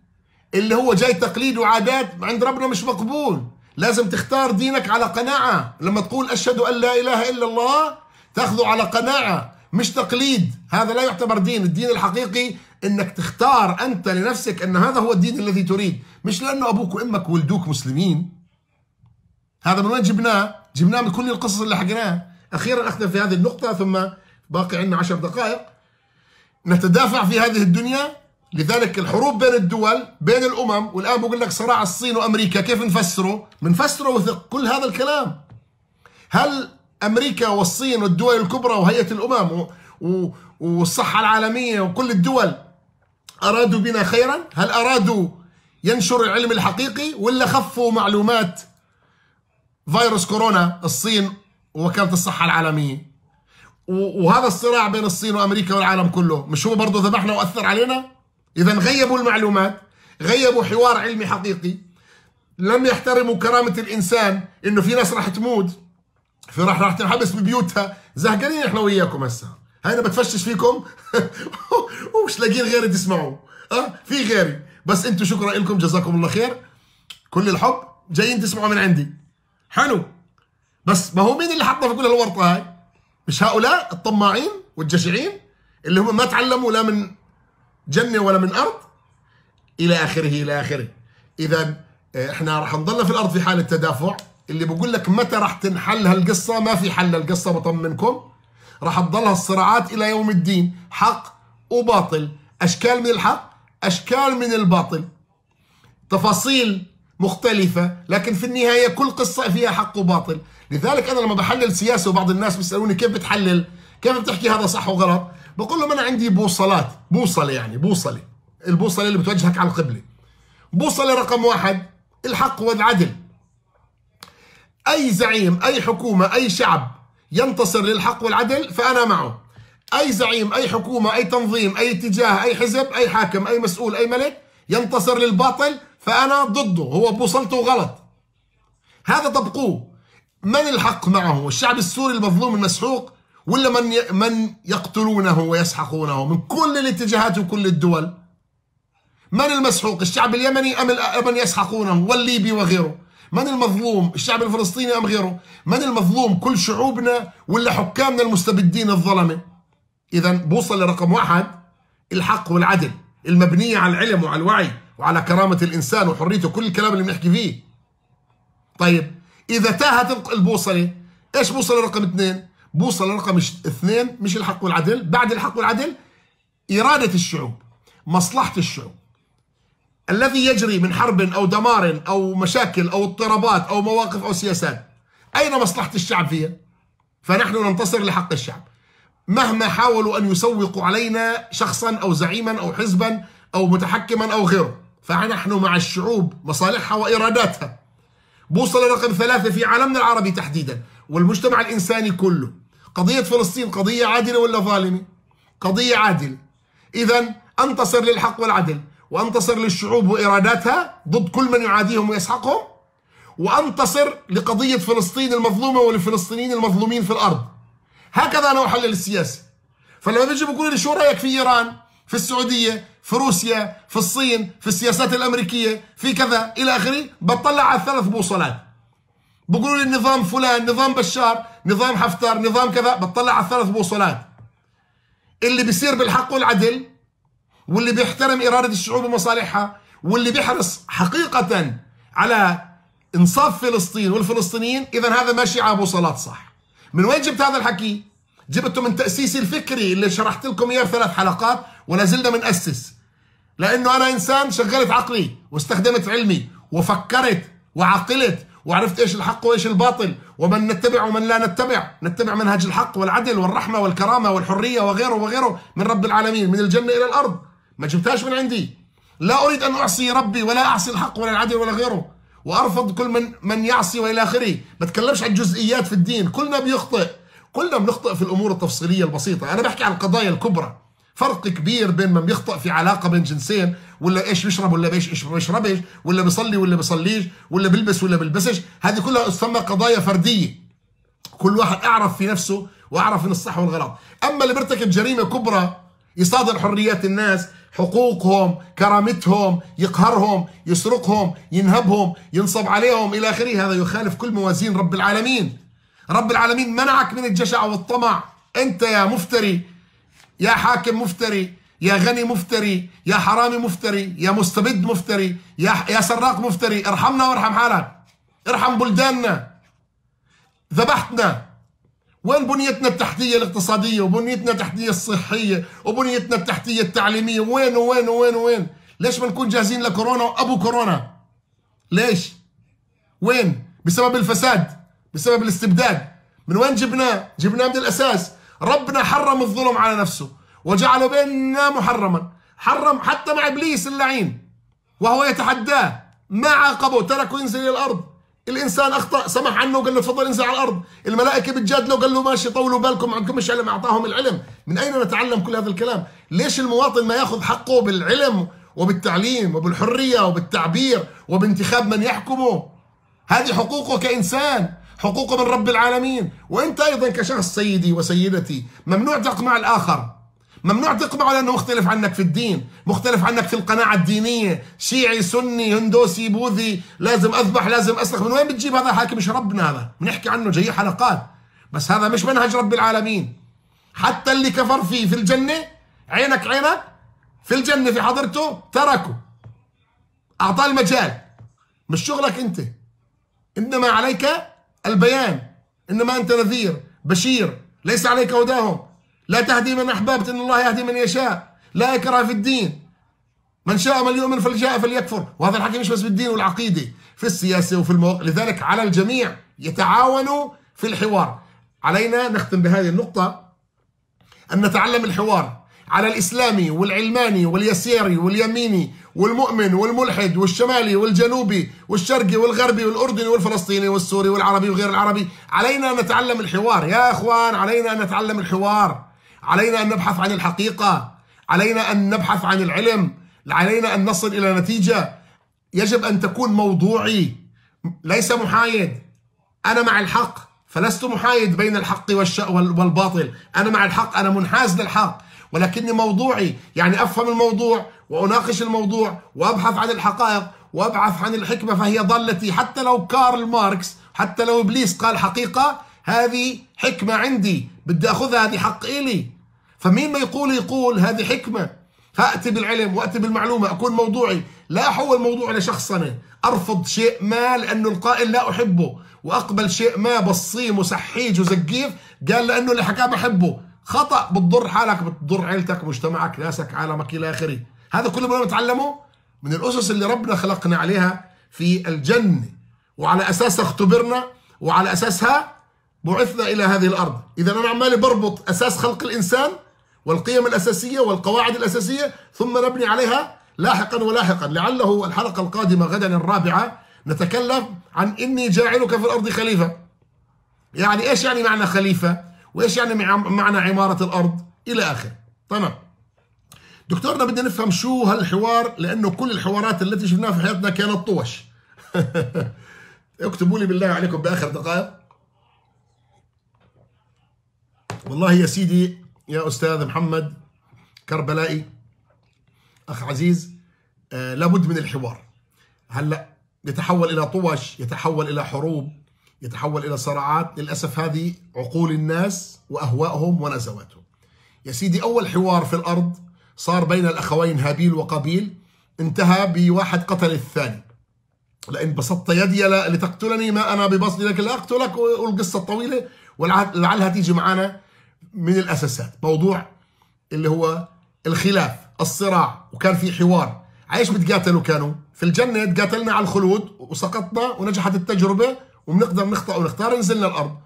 اللي هو جاي تقليد وعادات عند ربنا مش مقبول لازم تختار دينك على قناعة لما تقول أشهد أن لا إله إلا الله تاخذه على قناعة مش تقليد هذا لا يعتبر دين الدين الحقيقي انك تختار انت لنفسك ان هذا هو الدين الذي تريد مش لانه ابوك وامك ولدوك مسلمين هذا من وين جبناه؟ جبناه من كل القصص اللي حكيناها أخيرا أختم في هذه النقطة ثم باقي عندنا عشر دقائق نتدافع في هذه الدنيا لذلك الحروب بين الدول بين الأمم والآن بقول لك صراع الصين وأمريكا كيف نفسره؟ بنفسره وثق كل هذا الكلام هل أمريكا والصين والدول الكبرى وهيئة الأمم والصحة العالمية وكل الدول أرادوا بنا خيرا؟ هل أرادوا ينشر العلم الحقيقي ولا خفوا معلومات فيروس كورونا الصين ووكاله الصحه العالميه وهذا الصراع بين الصين وامريكا والعالم كله مش هو برضه ذبحنا واثر علينا اذا غيبوا المعلومات غيبوا حوار علمي حقيقي لم يحترموا كرامه الانسان انه في ناس راح تموت في راح راح تنحبس ببيوتها زهقانين احنا وياكم هسه هاي انا بتفشش فيكم ومش لاقيين غيري تسمعوه اه في غيري بس انتم شكرا لكم جزاكم الله خير كل الحب جايين تسمعوا من عندي حلو بس ما هو مين اللي حطنا في كل الورطه هاي؟ مش هؤلاء الطماعين والجشعين اللي هم ما تعلموا لا من جنه ولا من ارض الى اخره الى اخره اذا آه، احنا راح نضل في الارض في حاله تدافع اللي بقول لك متى راح تنحل هالقصه ما في حل القصه بطمنكم راح تضل الصراعات الى يوم الدين حق وباطل اشكال من الحق اشكال من الباطل تفاصيل مختلفة لكن في النهاية كل قصة فيها حق وباطل لذلك أنا لما بحلل سياسة وبعض الناس بيسألوني كيف بتحلل كيف بتحكي هذا صح وغلط بقول لهم أنا عندي بوصلات بوصلة يعني بوصلة البوصلة اللي بتوجهك على القبلة بوصلة رقم واحد الحق والعدل أي زعيم أي حكومة أي شعب ينتصر للحق والعدل فأنا معه أي زعيم أي حكومة أي تنظيم أي اتجاه أي حزب أي حاكم أي مسؤول أي ملك ينتصر للباطل فأنا ضده هو بوصلته غلط هذا طبقوه من الحق معه الشعب السوري المظلوم المسحوق ولا من من يقتلونه ويسحقونه من كل الاتجاهات وكل الدول من المسحوق الشعب اليمني أم من يسحقونه والليبي وغيره من المظلوم الشعب الفلسطيني أم غيره من المظلوم كل شعوبنا ولا حكامنا المستبدين الظلمة إذا بوصل لرقم واحد الحق والعدل المبنية على العلم وعلى الوعي وعلى كرامة الإنسان وحريته كل الكلام اللي بنحكي فيه طيب إذا تاهت البوصلة إيش بوصلة رقم اثنين بوصلة رقم اثنين مش الحق والعدل بعد الحق والعدل إرادة الشعوب مصلحة الشعوب الذي يجري من حرب أو دمار أو مشاكل أو اضطرابات أو مواقف أو سياسات أين مصلحة الشعب فيها؟ فنحن ننتصر لحق الشعب مهما حاولوا أن يسوقوا علينا شخصا أو زعيما أو حزبا أو متحكما أو غيره فنحن مع الشعوب مصالحها وإراداتها بوصل رقم ثلاثة في عالمنا العربي تحديدا والمجتمع الإنساني كله قضية فلسطين قضية عادلة ولا ظالمة قضية عادلة إذا أنتصر للحق والعدل وأنتصر للشعوب وإراداتها ضد كل من يعاديهم ويسحقهم وأنتصر لقضية فلسطين المظلومة والفلسطينيين المظلومين في الأرض هكذا أنا أحلل السياسة فلما بيجي بقول لي شو رأيك في إيران في السعودية في روسيا في الصين في السياسات الأمريكية في كذا إلى آخره بطلع على الثلاث بوصلات بقولوا لي نظام فلان نظام بشار نظام حفتر نظام كذا بطلع على الثلاث بوصلات اللي بيصير بالحق والعدل واللي بيحترم إرادة الشعوب ومصالحها واللي بيحرص حقيقة على انصاف فلسطين والفلسطينيين إذا هذا ماشي على بوصلات صح من وين جبت هذا الحكي؟ جبته من تأسيسي الفكري اللي شرحت لكم اياه ثلاث حلقات ولا زلنا بنأسس لأنه أنا إنسان شغلت عقلي واستخدمت علمي وفكرت وعقلت وعرفت إيش الحق وإيش الباطل ومن نتبع ومن لا نتبع نتبع منهج الحق والعدل والرحمة والكرامة والحرية وغيره وغيره من رب العالمين من الجنة إلى الأرض ما جبتهاش من عندي لا أريد أن أعصي ربي ولا أعصي الحق ولا العدل ولا غيره وارفض كل من من يعصي والى اخره ما تكلمش عن الجزئيات في الدين كلنا بيخطئ كلنا بنخطئ في الامور التفصيليه البسيطه انا بحكي عن القضايا الكبرى فرق كبير بين من بيخطئ في علاقه بين جنسين ولا ايش بيشرب ولا ايش بيشربش ولا بيصلي ولا بيصليش ولا بيلبس ولا بيلبسش هذه كلها تسمى قضايا فرديه كل واحد اعرف في نفسه واعرف من الصح والغلط اما اللي بيرتكب جريمه كبرى يصادر حريات الناس حقوقهم كرامتهم يقهرهم يسرقهم ينهبهم ينصب عليهم إلى آخره هذا يخالف كل موازين رب العالمين رب العالمين منعك من الجشع والطمع أنت يا مفتري يا حاكم مفتري يا غني مفتري يا حرامي مفتري يا مستبد مفتري يا, يا سراق مفتري ارحمنا وارحم حالك ارحم بلداننا ذبحتنا وين بنيتنا التحتية الاقتصادية وبنيتنا التحتية الصحية وبنيتنا التحتية التعليمية وين وين وين وين ليش ما نكون جاهزين لكورونا وأبو كورونا ليش وين بسبب الفساد بسبب الاستبداد من وين جبناه جبناه من الأساس ربنا حرم الظلم على نفسه وجعله بيننا محرما حرم حتى مع إبليس اللعين وهو يتحداه ما عاقبه تركه ينزل إلى الأرض الانسان اخطا سمح عنه وقال له تفضل انزل على الارض الملائكه بتجادله قال له ماشي طولوا بالكم عندكم علم اعطاهم العلم من اين نتعلم كل هذا الكلام ليش المواطن ما ياخذ حقه بالعلم وبالتعليم وبالحريه وبالتعبير وبانتخاب من يحكمه هذه حقوقه كانسان حقوقه من رب العالمين وانت ايضا كشخص سيدي وسيدتي ممنوع تقمع الاخر ممنوع تقبعه لأنه مختلف عنك في الدين مختلف عنك في القناعة الدينية شيعي سني هندوسي بوذي لازم أذبح لازم أسلخ من وين بتجيب هذا الحكي مش ربنا هذا بنحكي عنه جاي حلقات بس هذا مش منهج رب العالمين حتى اللي كفر فيه في الجنة عينك عينك في الجنة في حضرته تركه أعطاه المجال مش شغلك أنت إنما عليك البيان إنما أنت نذير بشير ليس عليك هداهم لا تهدي من أحببت إن الله يهدي من يشاء لا إكراه في الدين من شاء من يؤمن فلجاء فليكفر وهذا الحكي مش بس بالدين والعقيدة في السياسة وفي المواقع لذلك على الجميع يتعاونوا في الحوار علينا نختم بهذه النقطة أن نتعلم الحوار على الإسلامي والعلماني واليسيري واليميني والمؤمن والملحد والشمالي والجنوبي والشرقي والغربي والأردني والفلسطيني والسوري والعربي وغير العربي علينا أن نتعلم الحوار يا أخوان علينا أن نتعلم الحوار علينا أن نبحث عن الحقيقة علينا أن نبحث عن العلم علينا أن نصل إلى نتيجة يجب أن تكون موضوعي ليس محايد أنا مع الحق فلست محايد بين الحق والباطل أنا مع الحق أنا منحاز للحق ولكني موضوعي يعني أفهم الموضوع وأناقش الموضوع وأبحث عن الحقائق وأبحث عن الحكمة فهي ضالتي حتى لو كارل ماركس حتى لو إبليس قال حقيقة هذه حكمة عندي بدي أخذها هذه حق إلي فمين ما يقول يقول هذه حكمة هأتي بالعلم وأتي بالمعلومة أكون موضوعي لا أحول موضوع إلى شخصنة أرفض شيء ما لأنه القائل لا أحبه وأقبل شيء ما بصيم وسحيج وزقيف قال لأنه اللي حكاه بحبه خطأ بتضر حالك بتضر عيلتك مجتمعك ناسك عالمك إلى آخره هذا كله ما نتعلمه من الأسس اللي ربنا خلقنا عليها في الجنة وعلى أساسها اختبرنا وعلى أساسها بعثنا إلى هذه الأرض إذا أنا عمالي بربط أساس خلق الإنسان والقيم الأساسية والقواعد الأساسية ثم نبني عليها لاحقا ولاحقا لعله الحلقة القادمة غدا الرابعة نتكلم عن إني جاعلك في الأرض خليفة يعني إيش يعني معنى خليفة وإيش يعني معنى عمارة الأرض إلى آخر تمام دكتورنا بدنا نفهم شو هالحوار لأنه كل الحوارات التي شفناها في حياتنا كانت طوش اكتبوا لي بالله عليكم بآخر دقائق والله يا سيدي يا أستاذ محمد كربلائي أخ عزيز آه لابد من الحوار هلأ يتحول إلى طوش يتحول إلى حروب يتحول إلى صراعات للأسف هذه عقول الناس وأهوائهم ونزواتهم يا سيدي أول حوار في الأرض صار بين الأخوين هابيل وقابيل انتهى بواحد قتل الثاني لان بسطت يدي لتقتلني ما أنا ببسط لك لا اقتلك والقصة الطويلة ولعلها تيجي معنا من الاساسات موضوع اللي هو الخلاف الصراع وكان في حوار عايش بتقاتلوا كانوا في الجنة تقاتلنا على الخلود وسقطنا ونجحت التجربة وبنقدر نخطأ ونختار نزلنا الأرض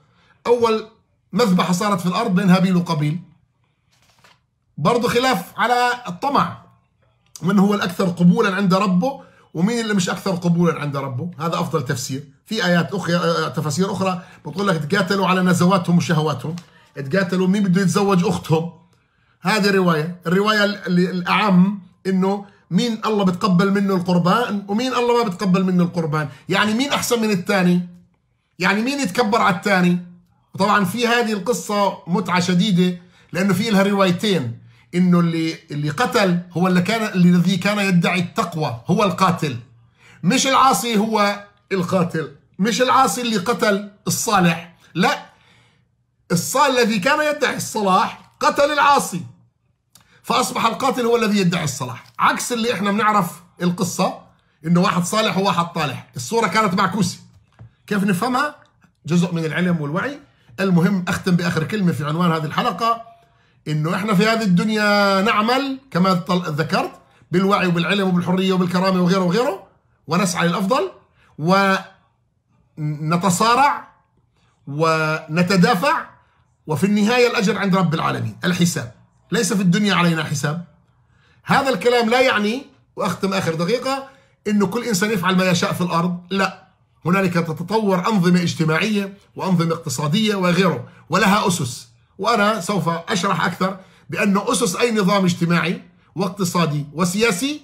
أول مذبحة صارت في الأرض بين هابيل وقابيل برضه خلاف على الطمع من هو الأكثر قبولا عند ربه ومين اللي مش أكثر قبولا عند ربه هذا أفضل تفسير في آيات أخرى آه، تفاسير أخرى بتقول لك تقاتلوا على نزواتهم وشهواتهم اتقاتلوا مين بده يتزوج اختهم هذه الروايه الروايه الاعم انه مين الله بتقبل منه القربان ومين الله ما بتقبل منه القربان يعني مين احسن من الثاني يعني مين يتكبر على الثاني طبعا في هذه القصه متعه شديده لانه في لها روايتين انه اللي اللي قتل هو اللي كان الذي كان يدعي التقوى هو القاتل مش العاصي هو القاتل مش العاصي اللي قتل الصالح لا الذي كان يدعي الصلاح قتل العاصي فاصبح القاتل هو الذي يدعي الصلاح عكس اللي احنا بنعرف القصه انه واحد صالح وواحد طالح الصوره كانت معكوسه كيف نفهمها جزء من العلم والوعي المهم اختم باخر كلمه في عنوان هذه الحلقه انه احنا في هذه الدنيا نعمل كما ذكرت بالوعي وبالعلم وبالحريه وبالكرامه وغيره وغيره ونسعى للافضل ونتصارع ونتدافع وفي النهاية الأجر عند رب العالمين الحساب ليس في الدنيا علينا حساب هذا الكلام لا يعني وأختم آخر دقيقة أنه كل إنسان يفعل ما يشاء في الأرض لا هنالك تتطور أنظمة اجتماعية وأنظمة اقتصادية وغيره ولها أسس وأنا سوف أشرح أكثر بأن أسس أي نظام اجتماعي واقتصادي وسياسي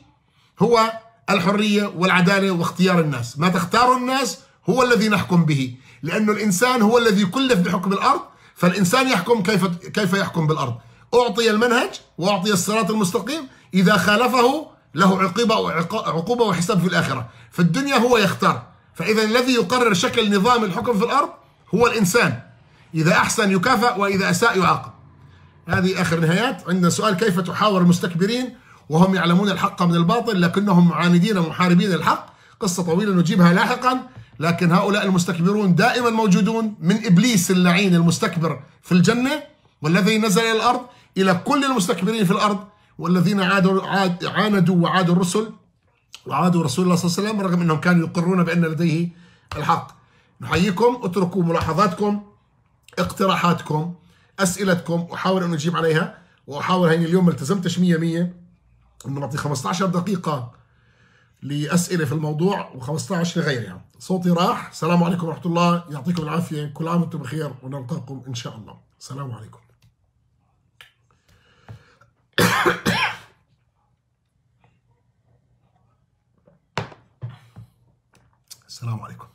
هو الحرية والعدالة واختيار الناس ما تختار الناس هو الذي نحكم به لأن الإنسان هو الذي كلف بحكم الأرض فالإنسان يحكم كيف كيف يحكم بالأرض أعطي المنهج وأعطي الصراط المستقيم إذا خالفه له عقوبة عقوبة وحساب في الآخرة في الدنيا هو يختار فإذا الذي يقرر شكل نظام الحكم في الأرض هو الإنسان إذا أحسن يكافأ وإذا أساء يعاقب هذه آخر نهايات عندنا سؤال كيف تحاور المستكبرين وهم يعلمون الحق من الباطل لكنهم معاندين ومحاربين الحق قصة طويلة نجيبها لاحقا لكن هؤلاء المستكبرون دائما موجودون من إبليس اللعين المستكبر في الجنة والذي نزل إلى الأرض إلى كل المستكبرين في الأرض والذين عادوا عاد عاندوا وعادوا الرسل وعادوا رسول الله صلى الله عليه وسلم رغم أنهم كانوا يقرون بأن لديه الحق نحييكم اتركوا ملاحظاتكم اقتراحاتكم أسئلتكم أحاول أن أجيب عليها وأحاول هيني اليوم ما التزمتش 100% أنه نعطي 15 دقيقة لأسئلة في الموضوع و15 لغيرها صوتي راح السلام عليكم ورحمة الله يعطيكم العافية كل عام وانتم بخير ونلقاكم إن شاء الله السلام عليكم السلام عليكم